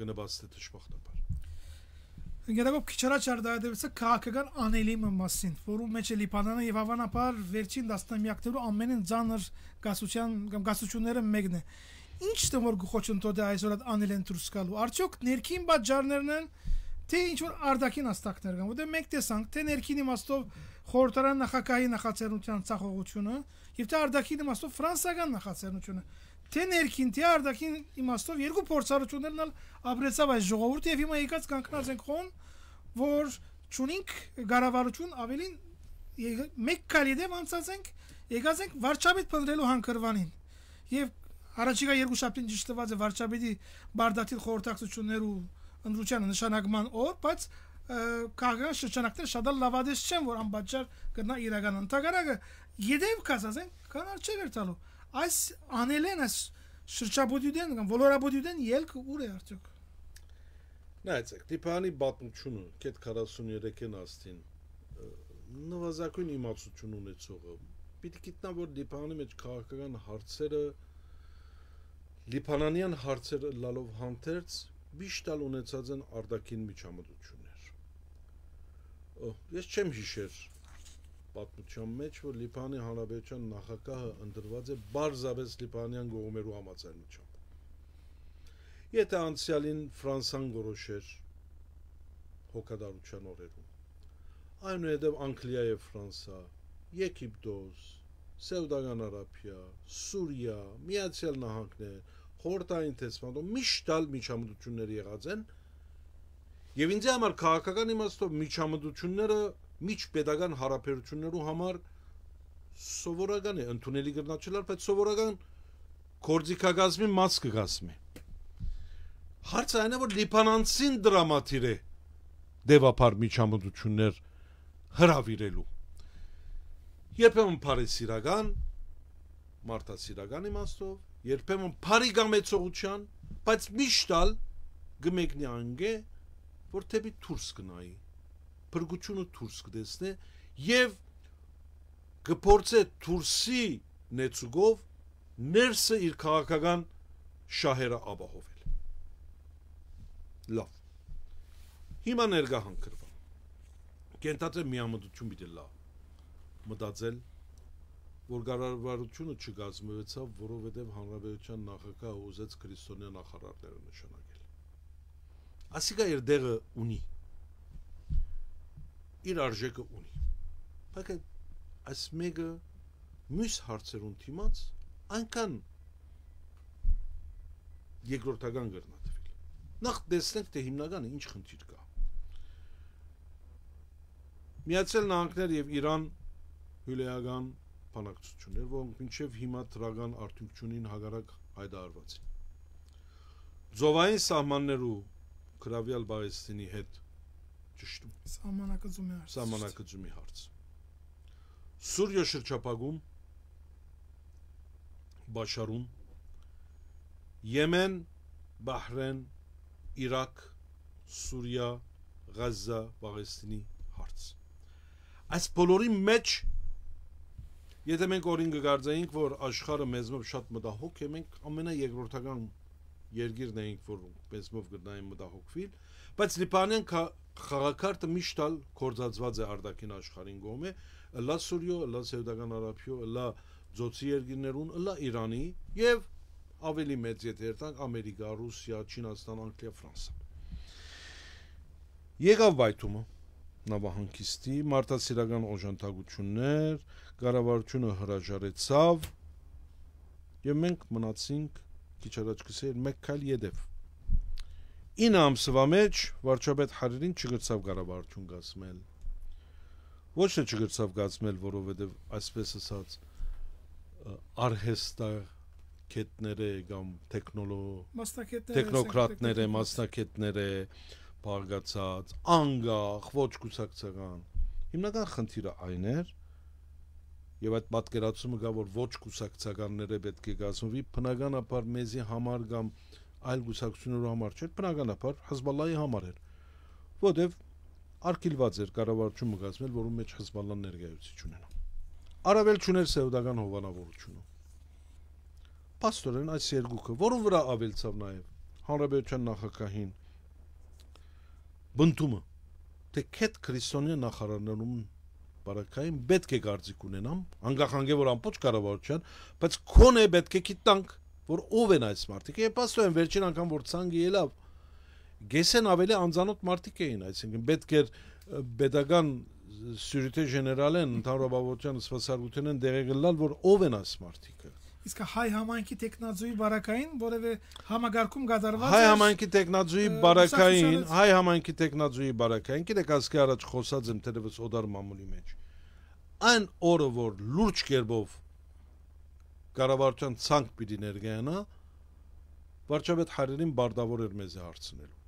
կնպաստի դժբախտաբար Գերագով քիչ առաջ արդարադեպսը քաղաքական անելիմը մասին, որում մեջ է Լիբանանը եւ հավանաբար վերջին դասնամյակներու ամենն ցաներ գասության կամ գասությունները մեկն է։ Ինչ դեռ գոհոչնտոդ է այսօր այդ անելեն դուրս գալու։ Արդյոք ներքին բաժարներն են թե ինչ որ արդակին հաստակներ կան, որտեղ մենք տեսանք թե ներքին իմաստով խորհրդարան նախագահի նախաձեռնության ցախողությունը եւ թե արդակին իմաստով ֆրանսական նախաձեռնությունը թե ներքին, թե արդակին իմաստով երկու փորձառություններն էլ ապրեցավ այս ժողովուրդը եւ հիմա եկած կանգնած ենք խոն, որ ճունինք գարավարություն ավելին մեկ քալի դեմ անցած ենք, եկած ենք վարչապետ փնդրելու հանքրվանին։ Եվ առաջիկա երկու շաբթին ճիշտ տված է վարչապետի բարդաթիլ խորհրդակցություններ ու ընդրության նշանակման օր, բայց քաղաքական շրջանակները շատ լավադես չեն, որ անբաճար գտնա իրական ընտակարակը։ Եթե կասած են, կան արժե վերցալու այս անելեն այս շրջաբուդյուդեն կամ ոլորաբուդյուդեն ելք ուր է արդյոք նայեցեք դիփանի բատնությունը կետ 43-ն աստին նվազագույն իմացություն ունեցողը պիտի գիտնա որ դիփանի մեջ քաղաքական հարցերը լիբանանյան հարցերը լալով հանդերձ միշտ ունեցած են արդակին միջամտություններ ես չեմ հիշեր պատմության մեջ, որ Լիբանի Հանրապետության նախագահը ընդրված է բարձրապես լիբանյան գողմերու համաձայնությամբ։ Եթե անցյալին Ֆրանսան գորոշեր հոգադարության օրերում, այնուհետև Անգլիա եւ Ֆրանսա, Եգիպտոս, Սեուդական Արաբիա, Սուրիա, Միացյալ Նահանգներ, խորտային տեսմանդով միշտ ալ միջամտություններ եղած են։ Եվ ինձ համար քաղաքական իմաստով միջամտությունները միջպետական հարաբերություններու համար սովորական է ընդունելի գրնաչելար, բայց սովորական գործիքագազմի մաս կգազմի։ Հարցը այն է, որ լիբանանցին դրամատիր է դեպապար միջամտություններ հրավիրելու։ Երբեմն փարեսիրական, մարտահրավերական իմաստով, երբեմն բարի գամեցողության, բայց միշտ ալ գմեկնի անգե, որ թեպի դուրս գնայի փրկությունը դուրս կդեսնե եւ կփորձե դուրսի նեցուկով ներսը իր քաղաքական շահերը ապահովել։ Լավ։ Հիմա ներկա հանգրվա։ Կենտատրը միամտություն պիտի լավ մտածել, որ կառավարությունը չգազմվեցավ, որովհետև հանրապետության նախագահը ուզեց քրիստոնյա նախարարները նշանակել։ Ասիկա իր դեղը ունի իր արժեքը ունի։ Բայց այս մեګه մյուս հարցերուն թիմած այնքան երկրորդական գրնաթվել։ Նախ տեսնենք թե հիմնականը ինչ խնդիր կա։ Միացյալ Նահանգներ եւ Իրան հյուրեղական բանակցություններ, որոնք մինչև հիմա դրական արդյունք ունին հագարակ հայտարարված։ Զովային սահմաններու Կրավյալ Պաղեստինի հետ ճշտում։ Սահմանակցումի հարց։ Սահմանակցումի հարց։ Սուրյո շրջապագում Բաշարում Եմեն, Բահրեն, Իրաք, Սուրիա, Գազա, Պաղեստինի հարց։ Այս բոլորի մեջ եթե մենք օրին կգարձեինք, որ աշխարհը մեզ մոտ շատ մտահոգ է, մենք ամենաերկրորդական երկիրն էինք, որ մեզ մոտ գտնային մտահոգվիլ, բայց Լիբանան խաղակարտը միշտ ալ կորձածված է արդակին աշխարհին գոմե լա սուրյո լա սեուդական արաբիո լա ծոցի երկիներուն լա Իրանի եւ ավելի մեծ եթե երտանք Ամերիկա, Ռուսիա, Չինաստան, Անգլիա, Ֆրանսա եկավ բայթումը նավահանգիստի մարտահրավերական օժանդակություններ կառավարությունը հրաժարեցավ եւ մենք մնացինք քիչ առաջ գսել մեկ քայլ եդեվ 9 ամսվա մեջ վարչապետ Հարերին չգրցավ կառավարություն գազմել։ Ոչ թե չգրցավ գազմել, որովհետև այսպես ասած արհեստա կետները կամ տեխնոլո տեխնոկրատները, մասնակետները բարգացած, անգախ, ոչ կուսակցական։ Հիմնական խնդիրը այն էր, եւ այդ պատկերացումը գա որ ոչ կուսակցականները պետք է գազնվի, բնականաբար մեզի համար կամ գամ այլ գուսակցությունների համար չէր, բնականաբար Հզբալլայի համար էր։ Որտեւ արկիլված էր կառավարություն մղացնել, որում մեջ Հզբալլան ներկայացուցիչ ունենա։ Արավել չուներ սեուդական հովանավորությունը։ Պաստորեն այս երկուքը, որով վրա ավելցավ նաև հանրապետության նախագահին բնդումը, թե քետ քրիստոնյա նախարարներում բարակային պետք է կարծիք ունենամ, անգախանգե որ ամբողջ կառավարության, բայց քոնե պետք է գիտանք որ ով են այս մարդիկ։ Եվ պաստո են վերջին անգամ որ ցանգը ելավ գեսեն ավելի անծանոթ մարդիկ էին, այսինքն պետք էր pedagogan սյուրիտե ժեներալեն ընդհանրապահովության սպասարկությունն դերեգլալ որ ով են այս մարդիկը։ Իսկ հայ համայնքի տեխնազուի բարակային որևէ համագարկում գազարված Հայ համայնքի տեխնազուի բարակային, հայ համայնքի տեխնազուի բարակային, գիտեք ասկի առաջ խոսած եմ թերևս օդար մամուլի մեջ։ Այն օրը որ լուրջ կերպով կառավարության ցանկ պիտի ներկայանա վարչապետ Հարերին բարդավոր էր մեզի հարցնելու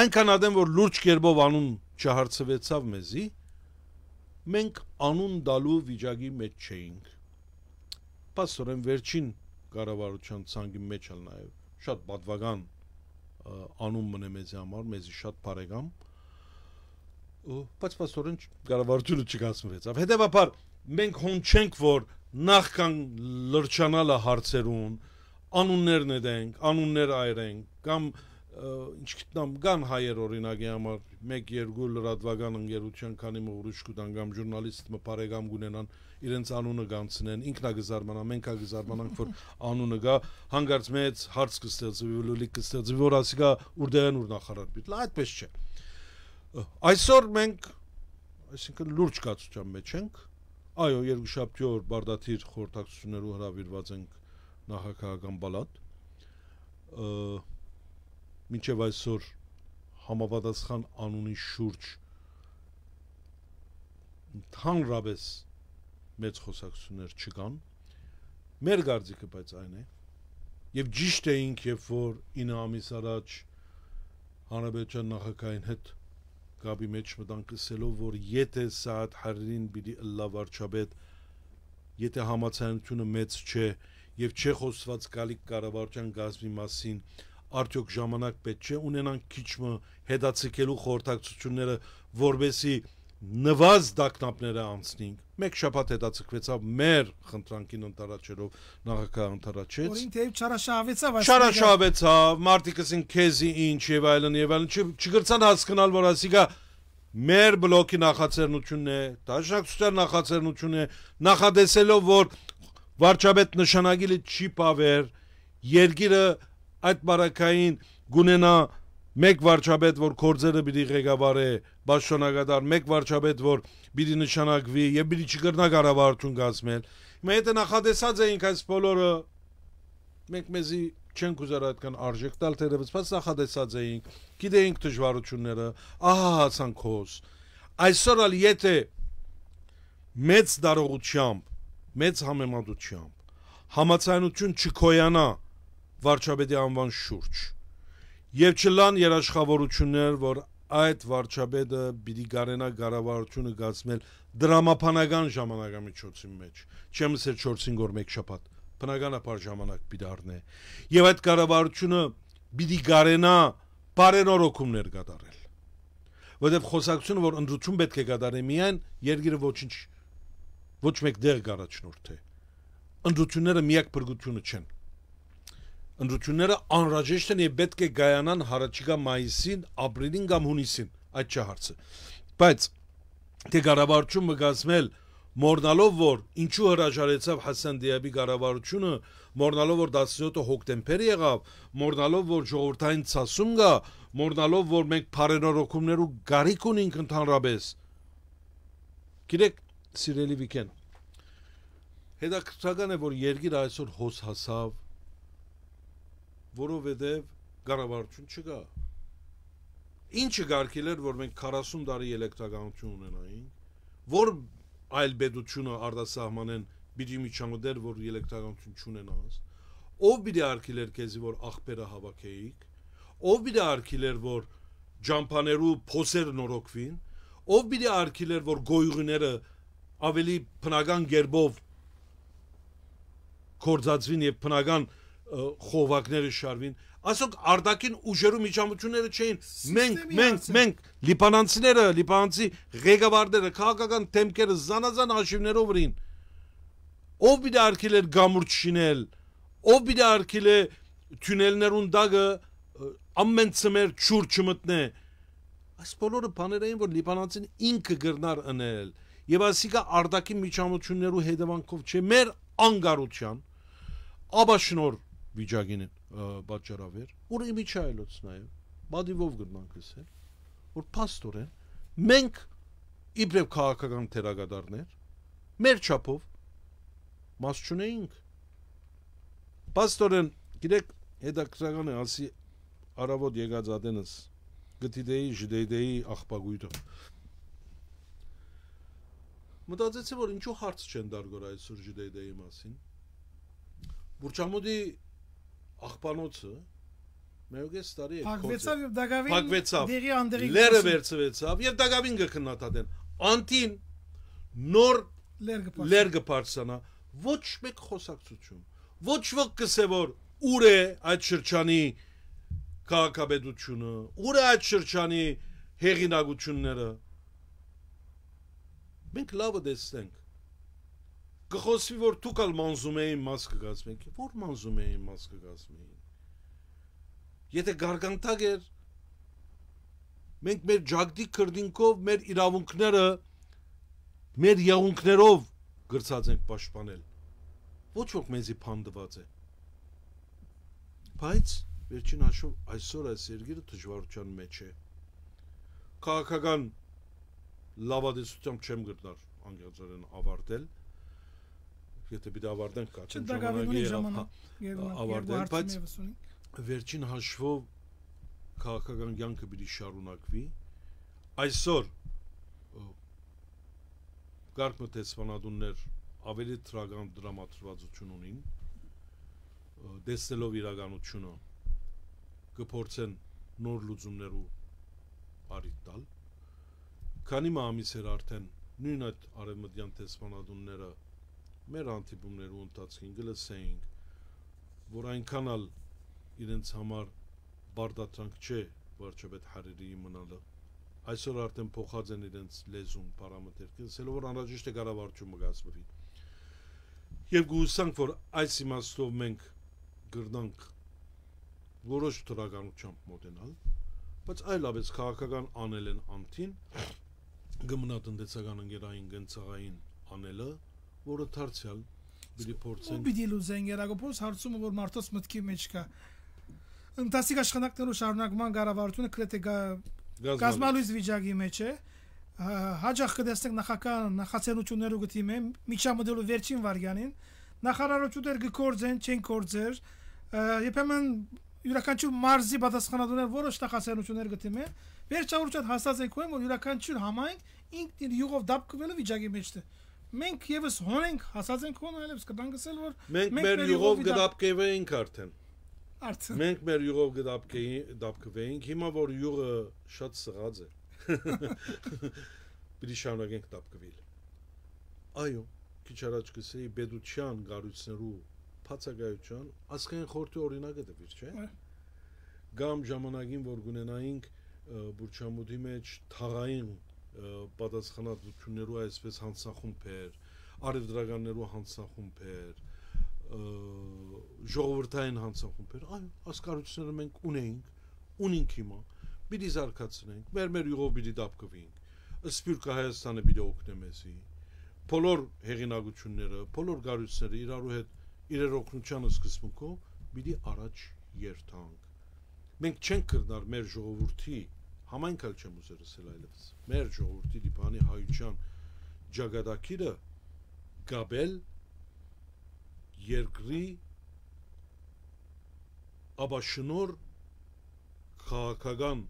այնքան ադեմ որ լուրջ կերպով անուն չհարցվեցավ մեզի մենք անուն դալու վիճակի մեջ չէինք պասորեն վերջին կառավարության ցանկի մեջ էլ նաև շատ պատվական անուն մնե մեզի համար մեզի շատ բարեկամ բայց պասորեն կառավարությունը չկացվեց։ Հետևաբար մենք հոն չենք որ նախքան լրջանալը հարցերուն անուններն եդենք, անուններ այրենք կամ ինչ գտնամ կան հայեր օրինակի համար 1-2 լրատվական ընկերության քանի մը ուրիշ կտան կամ ժուրնալիստ մը բարեկամ գունենան իրենց անունը գանցնեն ինքնա գզարմանա մենքա գզարմանանք որ անունը գա հանգարց մեծ հարց կստեղծվի լուլիկ կստեղծվի որ ասիկա ուրդեն դե ուր նախարար պիտի այդպես չէ այսօր մենք այսինքն լուրջ կացության մեջ ենք Այո, երկուշաբթի օր բարդաթիր խորհրդակցություններով հրավիրված ենք նախագահական բալատ։ Մինչև այսօր համապատասխան անունի շուրջ ընդհանրապես մեծ խոսակցություններ չկան։ Մեր գործիքը բայց այն է, եւ ճիշտ էինք, երբ որ 9 ամիս առաջ Հանրապետության նախագահային հետ գաբի մեջ մտան կսելով, որ եթե Սադ Հարրին պիտի ըլլա վարչապետ, եթե համացանությունը մեծ չէ եւ չէ խոսված գալիք կառավարության գազի մասին, արդյոք ժամանակ պետք չէ ունենան քիչը հետացիկելու խորհրդակցությունները, որբեսի նվազ դակնապները անցնինք։ Մեկ շաբաթ հետացկվեցավ մեր խնդրանքին ընտարաչերով նախագահ ընտարաչեց։ Որին թե չարաշահվեցավ այս Չարաշահվեցավ, մարտիկսին քեզի ինչ եւ այլն եւ այլն, չգրցան հասկանալ, որ ասիկա մեր բլոկի նախաձեռնությունն է, դաշնակցության նախաձեռնությունն է, նախադեսելով որ վարչապետ նշանակիլը չի պավեր, երկիրը այդ բարակային գունենա մեկ վարչապետ, որ կորձերը պիտի ղեկավարե, բաշխոնագետար, մեկ վարչապետ, որ պիտի նշանակվի եւ պիտի չգրնա կառավարություն կազմել։ Հիմա եթե նախադեսած էինք այս բոլորը մենք մեզի չեն կուզար այդքան արժեք տալ, թերևս բայց նախադեսած էինք, գիտեինք դժվարությունները, ահա հացան քոս։ Այսօր ալ եթե մեծ դարողությամբ, մեծ համեմատությամբ համացանություն չկոյանա վարչապետի անվան շուրջ եւ չլան երաշխավորություններ, որ այդ վարչապետը պիտի գարենա կառավարությունը գացնել դրամապանական ժամանակամիջոցի մեջ, չեմ ասել 4-5 օր մեկ շաբաթ, բնականաբար ժամանակ պիտի առնե։ Եվ այդ կառավարությունը պիտի գարենա բարենորոգումներ կատարել։ Որտեւ խոսակցությունը, որ ընդրություն պետք է կատարի միայն երկիրը ոչինչ ոչ մեկ դեղ գարաչնորդ է։ Ընդրությունները միակ բրգությունը չեն։ Ընդրությունները անհրաժեշտ են եւ պետք է գայանան հարաճիգա մայիսին, ապրիլին կամ հունիսին, այդ չէ հարցը։ Բայց թե կառավարությունը մգացնել մորնալով որ ինչու հրաժարեցավ Հասան Դիաբի կառավարությունը, մորնալով որ 17-ը հոկտեմբեր եղավ, մորնալով որ ժողովրդային ցասում կա, մորնալով որ մենք բարերարոքումներու գարիք ունենք ընդհանրապես։ Գիտեք, սիրելի Վիկեն, հետաքրքրական է որ երկիրը այսօր հոս հասավ որովհետև կառավարություն չկա։ Ինչը գարկել էր, որ մենք 40 տարի էլեկտրականություն ունենայինք, որ այլ բդությունը արդասահմանեն բիջի միջամտեր, որ էլեկտրականություն չունենաս։ Ով բիդի արկել էր քեզի, որ ախբերը հավաքեիք, ով բիդի արկել էր, որ ջամփաներու փոսեր նորոգվին, ով բիդի արկել էր, որ գոյուղները ավելի բնական ģերբով կորցածվին եւ բնական խողովակները շարվին ասոք արդակին ուժերու միջամությունները չէին մենք մենք մենք լիբանանցիները լիբանանցի ղեկավարները քաղաքական թեմքերը զանազան հաշիվներով ռին ով մի դարքիլ էր գամուրջ շինել ով մի դարքիլ է թունելներուն դագը ամեն ծմեր ճուր չմտնե այս բոլորը բաներ էին որ լիբանանցին ինքը գրնար անել եւ ասիկա արդակի միջամություններու հետևանքով չէ մեր անգարության աբաշնոր վիճակին պատճառաբեր, որ իմիջայելոց նաև բադիվով գտնանք էս, որ пастоրեն մենք իբրև քաղաքական թերագադարներ մեր չափով մաս չունեինք։ Պաստորեն, գիտեք, հետաքրական է ասի արավոտ եկած ադենս գտիդեի ջդեդեի աղբագույտը։ Մտածեցի, որ ինչու հարց չեն դարգոր այսօր ջդեդեի մասին։ Բուրչամուդի աղբանոցը մերոգես տարի է փակվեցավ եւ դագավին փակվեցավ դերի անդերի լերը վերցվեցավ եւ դագավին կքննադատեն անտին նոր լեր կբարձանա ոչ մեկ խոսակցություն ոչ ոք կսեւոր ուր է այդ շրջանի քաղաքաբեդությունը ուր է այդ շրջանի հեղինակությունները մենք լավը տեսնենք կխոսվի որ դուք ալ մանզումեին մաս կգացնեք որ մանզումեին մաս կգացնեին եթե գարգանտակ էր մենք մեր ջագդի քրդինքով մեր իրավունքները մեր յեղունքներով գրծած ենք պաշտպանել ոչ ոք մեզի փանդված է բայց վերջին հաշվով այսօր այս երկիրը դժվարության մեջ է քաղաքական լավադեսությամբ չեմ գտնար անգլիացերեն ավարտել եթե պիտի ավարտենք կաչուն ժամանակի ավարտել, բայց վերջին հաշվով քաղաքական կյանքը պիտի շարունակվի։ Այսօր գարկ մտեսվանադուններ ավելի տրագան դրամատրվածություն ունին դեսելով իրականությունը կփորձեն նոր լուծումներ ու արիտ տալ քանի մամիս էր արդեն նույն այդ արևմտյան տեսանադունները մեր հանդիպումներու ընթացքին գլսեինք, որ այնքան ալ իրենց համար բարդատրանք չէ վարչապետ Հարիրիի մնալը։ Այսօր արդեն փոխած են իրենց լեզուն պարամետրեր, գսելով որ անհրաժեշտ է կառավարությունը գազվի։ Եվ գուսանք, որ այս իմաստով մենք գրնանք որոշ դրականությամբ մոտենալ, բայց այլապես քաղաքական անել են անտին գմնա տնտեսական ընկերային գնցային անելը որը դարձյալ պիտի փորձեն։ Ու պիտի լուզեն Գերագոպոս հարցումը որ մարդոց մտքի մեջ կա։ Ընտասիկ աշխատանքներով շարունակման կառավարությունը գրեթե գազմանույց վիճակի մեջ է։ հա, Հաջող կդեսնենք նախական նախաձեռնությունները գտիմե միջամտելու վերջին վարյանին նախարարություններ գործեն, չեն գործեր։ Եբեմն յուրաքանչյուր մարզի պատասխանատուներ որոշ նախաձեռնություններ գտիմե վերջավորության հասած եք ու որ յուրաքանչյուր համայնք ինքն իր յուղով դապկվելու վիճակի մեջ է մենք եւս հոնենք հասած ենք հոն այլևս կտանք ասել որ մենք մեր յուղով գդապկեվենք արդեն արդեն մենք մեր յուղով գդապկեի դապկվենք հիմա որ յուղը շատ սղած է պիտի շարունակենք դապկվել այո քիչ առաջ գսեի բեդության գառույցներու փացակայության ասկային խորտի օրինակը դվիր չէ գամ ժամանակին որ գունենայինք բուրչամուտի մեջ թաղային պատասխանատվություններու այսպես հանցախումբ էր, արևդրականներու հանցախումբ էր, ժողովրդային հանցախումբ էր, այո, ասկարությունները մենք ունեինք, ունենք հիմա, պիտի զարգացնենք, մեր մեր յուղով պիտի դապկվենք, սպյուրկա Հայաստանը պիտի օգնե մեզի, բոլոր հեղինակությունները, բոլոր գարությունները իրարու հետ իրեր օգնության սկզբունքով պիտի առաջ երթանք։ Մենք չենք կրնար մեր ժողովրդի համայնքալ չեմ ուզեր ասել այլևս։ Մեր ժողովրդի դիպանի հայության ջագադակիրը գաբել երկրի աբաշնոր քաղաքական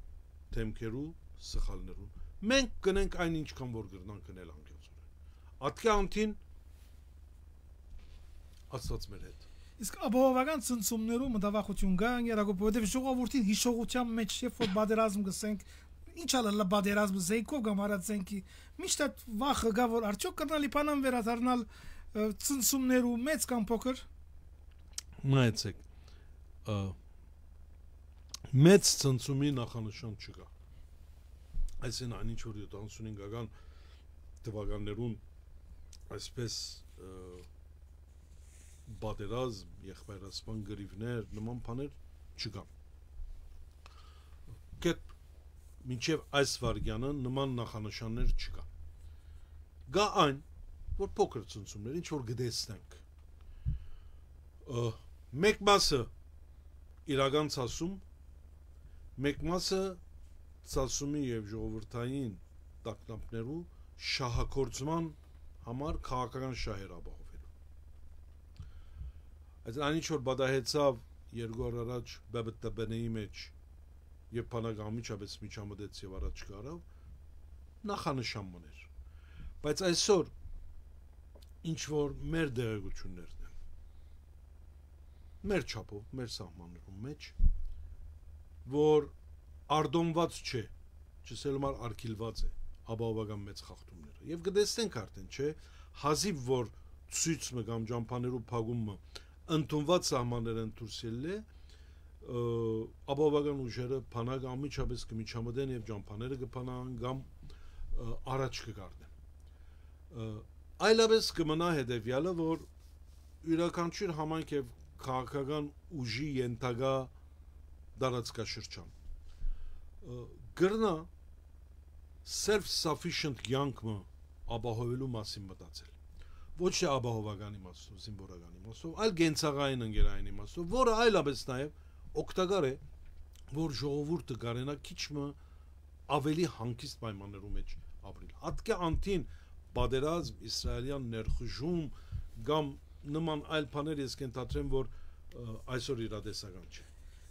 թեմքերու սխալներուն։ Մենք կնենք այն ինչքան որ գրնան կնել անկեղծորեն։ Ատկի անտին ասած մեր հետ։ Իսկ ապահովական ցնցումներում մտավախություն կա, երակոպ, որովհետև ժողովրդին հիշողության մեջ երբ որ բادرազմ գսենք, ինչալը լաբادرազմ զեյքով գամարացենք, միշտ այդ վախը կա, որ արդյոք կնալի բանան վերադառնալ ցնցումներու մեծ կամ փոքր։ Նայեցեք։ Մեծ ցնցումի նախանշան չկա։ Այսինքն այն ինչ որ 75-ական թվականներուն այսպես բادرազմ, եղբայրացման գրիվներ, նման բաներ չկան։ Կետ մինչև այս վարգյանը նման նախանշաններ չկա։ Գա այն, որ փոքր ցնցումներ ինչ որ գտեսնենք։ Մեկ մասը իրական ցասում, մեկ մասը ցասումի եւ ժողովրդային տակնապներու շահակորձման համար քաղաքական շահեր ապահով Այսինքն այն ինչ որ բադահեցավ երկու օր առաջ ԲԲՏԲ-ի մեջ եւ բանակամիջապես միջամտեց եւ առաջ գարավ նախանշան մներ։ Բայց այսօր ինչ որ մեր դերակցություններն են։ Մեր չափով, մեր սահմաններում մեջ որ արդոնված չէ, չսելում ար արքիլված է հաբավական մեծ խախտումները։ Եվ կտեսնենք արդեն, չէ, հազիվ որ ցույցը կամ ճամփաներու փակումը ընդունված սահմաններն դուրս ելել է ապահովական ուժերը փանակ ամիջապես կմիջամտեն եւ ճամփաները կփանան կամ առաջ կգարնեն այլապես կմնա հետեւյալը որ յուրաքանչյուր համայնք եւ քաղաքական ուժի ենթակա դարածքաշրջան գրնա self sufficient յանքը ապահովելու մասին մտածել ոչ թե ապահովական իմաստով, զինվորական իմաստով, այլ գենցաղային ընկերային իմաստով, որը այլապես նաև օգտակար է, որ ժողովուրդը կարենա քիչմը ավելի հանգիստ պայմաններում մեջ ապրել։ Հատկե անտին պատերազմ, իսրայելյան ներխուժում կամ նման այլ բաներ ես կենթադրեմ, որ այսօր իրադեսական չէ։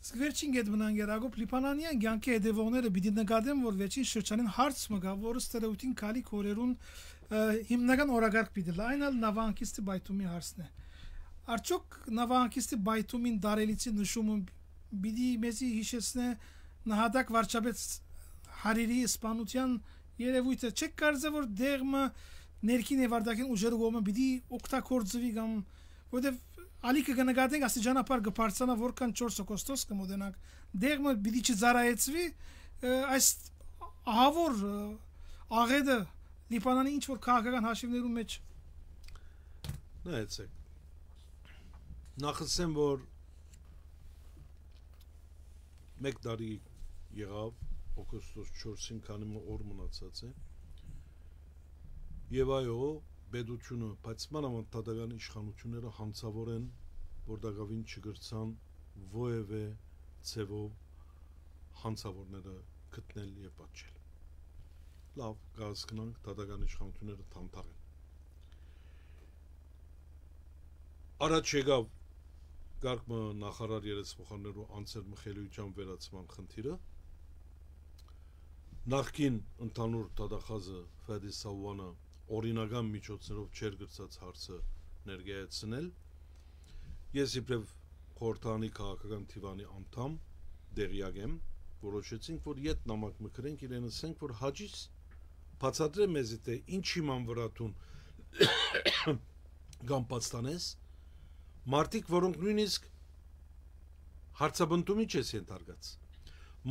Իսկ վերջին գետ մնան Գերագոպ Լիբանանյան ցանկի հետևողները պիտի նկատեն, որ վերջին շրջանին հարց մղավ, որը ստերոուտին քալի կորերուն հիմնական օրագարկ պիտի լա, այն էլ նավանքիստի բայթումի հարցն է։ Արդյոք նավանքիստի բայթումին դարելիցի նշումը պիտի մեզի հիշեցնե նահատակ վարչապետ Հարիրի իսպանության երևույթը չեք կարծե որ դեղը ներքին եւ արդակին ուժերը գոմը պիտի օգտագործվի կամ որտեւ ալիքը կնկատենք ասի ճանապարհ կբարձրանա որքան 4 օգոստոս կմոտենանք դեղը պիտի չզարայեցվի այս ահավոր աղետը լիբանանի ինչ որ քաղաքական հաշիվներու մեջ նայեցեք նախ ասեմ որ մեկ տարի եղավ օգոստոս 4-ին քանի օր մնացած է եւ այո պետությունը, բայց մանավանդ դատական իշխանությունները հանցավոր են, որ դակավին չգրցան ովևէ ցևով հանցավորները գտնել եւ պատժել։ Լավ, գազգնանք դատական իշխանությունները թանթաղեն։ Առաջ եկավ Գարգմը նախարար երեսփոխաններու անցել մխելիության վերացման խնդիրը։ Նախքին ընդհանուր տադախազը Ֆեդի Սավվանը օրինական միջոցներով չեր գրծած հարցը ներկայացնել։ Ես իբրև խորհրդանի քաղաքական թիվանի անդամ դերյակ եմ, որոշեցինք, որ իդ նամակ մկրենք, իրեն ասենք, որ հաջից բացատրե մեզի թե ինչ իման վրա տուն կամ պատստանես մարդիկ, որոնք նույնիսկ հարցաբնտումի չես ենթարկած։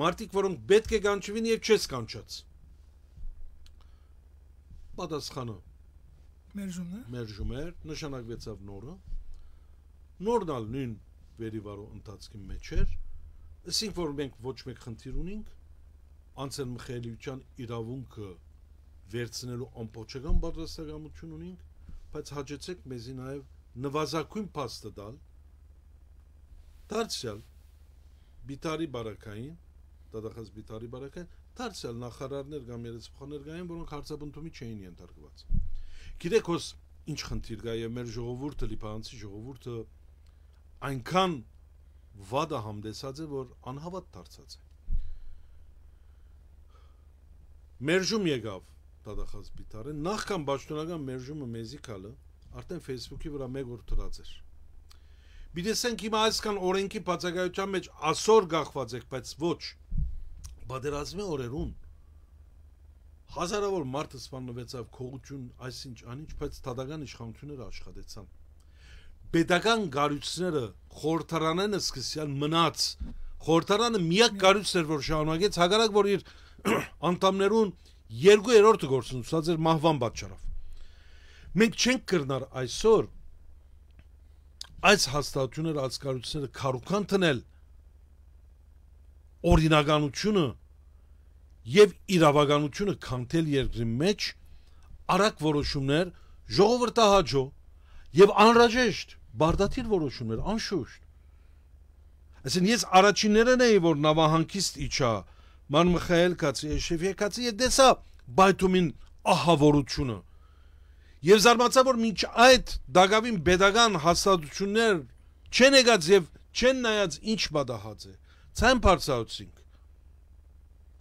Մարդիկ, որոնք պետք է կանչվին եւ չես կանչած պատասխանը մերժումն է մերժում էր նշանակվեցավ նորը նորն ալ նույն վերիվարու ընթացքի մեջ էր ասինք որ մենք ոչ մեկ խնդիր ունենք անցեն Մխելիչյան իրավունքը վերցնելու ամբողջական պատասխանատվություն ունենք բայց հաջեցեք մեզի նաև նվազագույն փաստը տալ դարձյալ բիտարի բարակային դադախած բիտարի բարակային դարձյալ նախարարներ կամ երեսփոխներ կային, որոնք հարցաբնդումի չէին ենթարկված։ Գիտեք, ոս ինչ խնդիր կա եւ մեր ժողովուրդը, լիբանանցի ժողովուրդը այնքան վադը համդեսած է, որ անհավատ դարձած է։ Մերժում եկավ դադախազ պիտարը, նախքան պաշտոնական մերժումը մեզի քալը, արդեն Facebook-ի վրա մեկ օր դրած էր։ Մի տեսենք հիմա այսքան օրենքի բացակայության մեջ ասոր գախված եք, բայց ոչ, բادرազմի օրերուն հազարավոր մարդը սփանվեցավ քողություն, այսինչ անինչ, բայց տադական իշխանությունները աշխատեցան։ Պետական գարուցները խորհրդարանենը սկսյալ մնաց։ Խորհրդարանը միակ գարուցն էր, որ շարունակեց, հակառակ որ իր անդամներուն 2/3-ը գործունեությունից էր մահվան պատճառով։ Մենք չենք կրնար այսօր այս հաստատությունները, այս գարուցները քարուքան տնել, օրինականությունը եւ իրավականությունը քանդել երկրի մեջ արագ որոշումներ ժողովրդահաջո եւ անրաժեշտ բարդաթիր որոշումներ անշուշտ ասեն ես առաջիններն էի որ նավահանգիստ իջա ման մխայել կացի եշև եկացի եւ դեսա բայթումին ահավորությունը եւ զարմացա որ մինչ այդ դագավին pedagogan հասարակություններ չեն եկած եւ չեն նայած ինչ մտահած է ցան բարձրացինք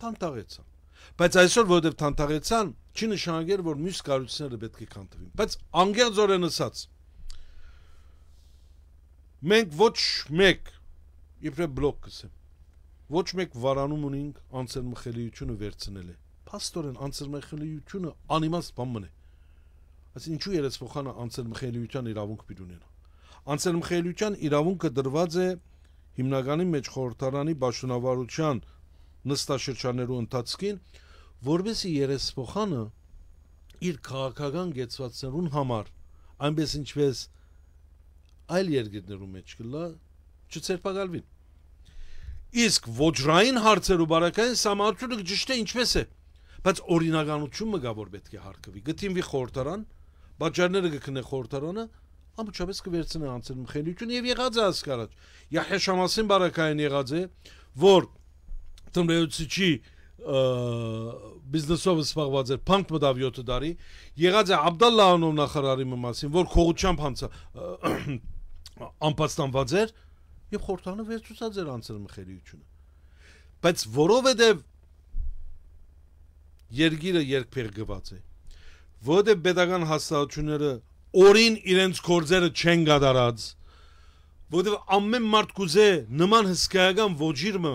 թանտաղեցան բայց այսօր որովհետև թանտաղեցան չի նշանակել որ մյուս կառույցները պետք է քանդվին բայց անգերձ օրենսած մենք ոչ մեկ իբրե բլոկ կսեմ ոչ մեկ վարանում ունենք անցերմխելիությունը վերցնել է փաստորեն անցերմխելիությունը անիմաստ բան մնե ասին ինչու երես փոխանը անցերմխելիության իրավունք պիտի ունենա անցերմխելիության իրավունքը դրված է իրավունք հիմնականի մեջ խորհրդարանի բաշնավարության նստաշրջաներու ընթացքին, որբեսի երեսփոխանը իր քաղաքական գեցվածներուն համար, այնպես ինչպես այլ երկրներու մեջ գլա, չցերպակալվի։ Իսկ ոչռային հարցերու բարակային համաձայնությունը ճիշտ է ինչպես է, բայց օրինականությունը գա որ պետք է հարկվի։ Գտինվի խորհրդարան, բաժանները կքնե խորհրդարանը, խորտարան, ամբողջապես կվերցնի անցնում խելիություն եւ եղած է ասկարած։ Յահյա Շամասին բարակային եղած է, որ տնրեուցիչի բիզնեսով զբաղված էր, փանկ մտավ 7 տարի, եղած է Աբդալլահանով նախարարի մասին, որ խողությամբ հանցա անպաստանված էր եւ խորտանը վերցուցած էր անցնում խելիությունը։ Բայց որովհետեւ երգիրը երկբեր գված է, որովհետեւ pedagogan հաստատությունները օրին իրենց կորձերը չեն գադարած, որտեղ ամեն մարդ կուզե նման հսկայական ոչիրը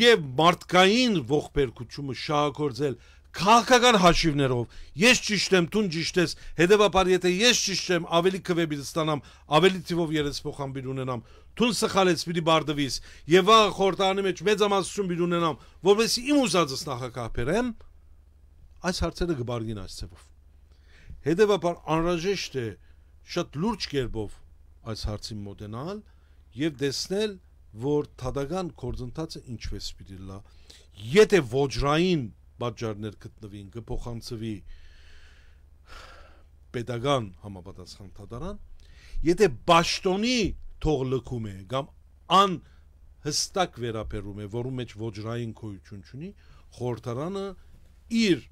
եւ մարդկային ողբերգությունը շահագործել քաղաքական հաշիվներով ես ճիշտ եմ դու ճիշտ ես հետեւաբար եթե ես ճիշտ եմ ավելի քվեբի ստանամ ավելի թիվով երես փոխանցիր ունենամ դու սխալես պիտի բարդվիս եւ վաղ խորտանի մեջ մեծ ամասություն պիտի ունենամ որովհետեւ իմ ուզածս նախակահ բերեմ այս հարցերը գբարգին այս ծևով Հետևաբար անհրաժեշտ է շատ լուրջ կերպով այս հարցին մոտենալ եւ տեսնել, որ թադական գործընթացը ինչպես պիտի լա։ Եթե ոչրային պատճառներ գտնվին, կփոխանցվի pedagan համապատասխան թադարան, եթե ճաշտոնի թող լքում է կամ ան հստակ վերաբերում է, որում մեջ ոչրային գոյություն չունի, խորհրդարանը իր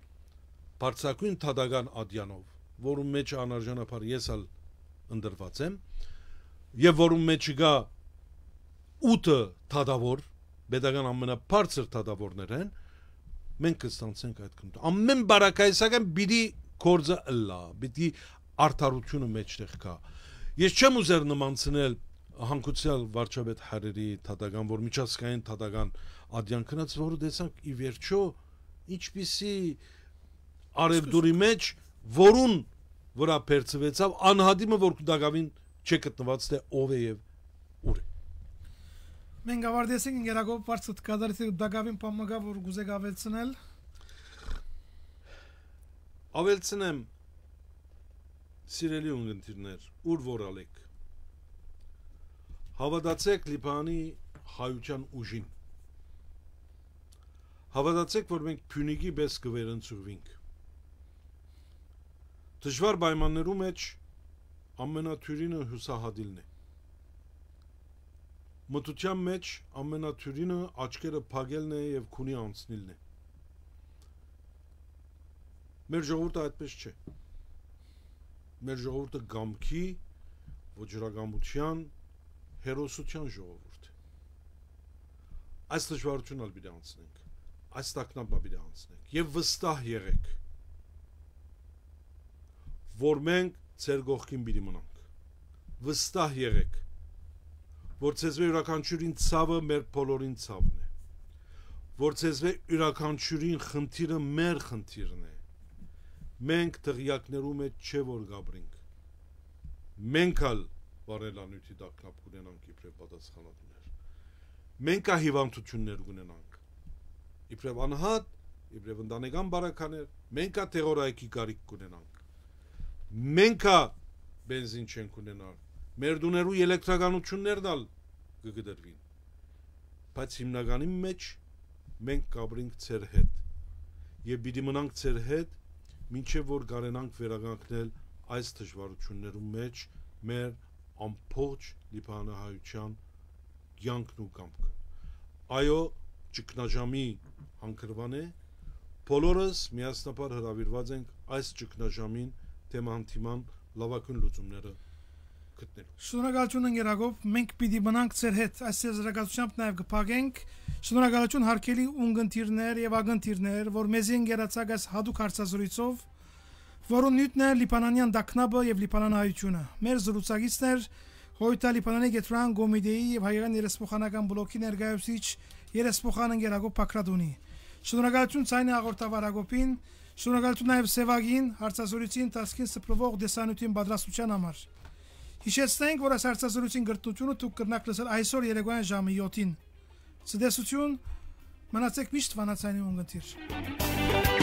բարձակույն թադական ադյանով որում մեջ անարժանապար ես ալ ընդրված եմ եւ որում մեջ գա 8-ը թադավոր pedagogan ամենաբարձր թադավորներ են մենք կստանցենք այդ քննքը ամեն բարակայսական բիդի կորձը լա բիդի արդարությունը մեջտեղ կա ես չեմ ուզեր նմանցնել հանկուցյալ վարչապետ Հարերի թադական որ միջազգային թադական ադյան քնած որը դեսանք ի վերջո ինչպիսի արևդուրի մեջ որուն վրա բերծվեցավ անհադիմը որ դակավին չգտնված թե ով է եւ ուր է մենք ավարտեցինք ինգերակով բարձր կդարեցի դակավին պամագա որ գուզեք ավելցնել ավելցնեմ սիրելի ունգընտիրներ ուր որալեք հավատացեք լիբանի հայության ուժին հավատացեք որ մենք փյունիկի պես կվերընծուվենք դժվար պայմաններու մեջ ամենաթյուրինը հուսահատիլն է։ Մտության մեջ ամենաթյուրինը աչքերը փակելն է եւ քունի անցնիլն է։ Մեր ժողովուրդը այդպես չէ։ Մեր ժողովուրդը գամքի, ոչրագամության, հերոսության ժողովուրդ է։ Այս դժվարությունն ալ պիտի անցնենք։ Այս տակնապը պիտի անցնենք եւ վստահ եղեք որ մենք ձեր գողքին պիտի մնանք։ Վստահ եղեք, որ ցեզվե յուրաքանչյուրին ցավը մեր բոլորին ցավն է։ Որ ցեզվե յուրաքանչյուրին խնդիրը մեր խնդիրն է։ Մենք թղյակներու մեջ չէ որ գաբրինք։ Մենք ալ բարելանյութի դակնապ կունենանք իբրև պատասխանատուներ։ Մենք ա հիվանդություններ կունենանք։ Իբրև անհատ, իբրև ընտանեկան բարականեր, մենք ա թեղորայքի կարիք կունենանք Մենքա բենզին չենք ունենալ։ Մեր դուներու էլեկտրականություններն ալ կգդրվին։ Բայց հիմնականի մեջ մենք կապրինք ծեր հետ։ Եվ պիտի մնանք ծեր հետ, մինչև որ կարենանք վերականգնել այս դժվարություններու մեջ մեր ամբողջ լիբանանահայության կյանքն ու կամքը։ Այո, ճգնաժամի հանգրվան է, բոլորս միասնապար հրավիրված ենք այս ճգնաժամին թեմանթիման լավագույն լուծումները գտնել։ Շնորհակալություն Գերագով, մենք պիտի մնանք ձեր հետ այս զրակացությամբ նաև կփակենք։ Շնորհակալություն հարգելի ունգընտիրներ եւ ագընտիրներ, որ մեզին գերացած այս հadoop հարցազրույցով, որոնց նյութն է Լիբանանյան Դակնաբը եւ Լիբանանայությունը։ Մեր զրուցակիցներ Հոյտա Լիբանանի Գետրան Գոմիդեի եւ Հայկական երեսփոխանական բլոկի ներկայացուցիչ երեսփոխան Գերագով Փակրադունի։ Շնորհակալություն ցայնի հաղորդավար Ագոպին Շնորհակալություն նաև Սևագին հարցազրույցի ընթացքին սփռվող դեսանյութին պատրաստության համար։ Հիշեցնենք, որ այս հարցազրույցին գրտնությունը դուք կրնակ լսել այսօր երեկոյան ժամը 7-ին։ Ցտեսություն, մնացեք միշտ վանացային ուղղընթիր։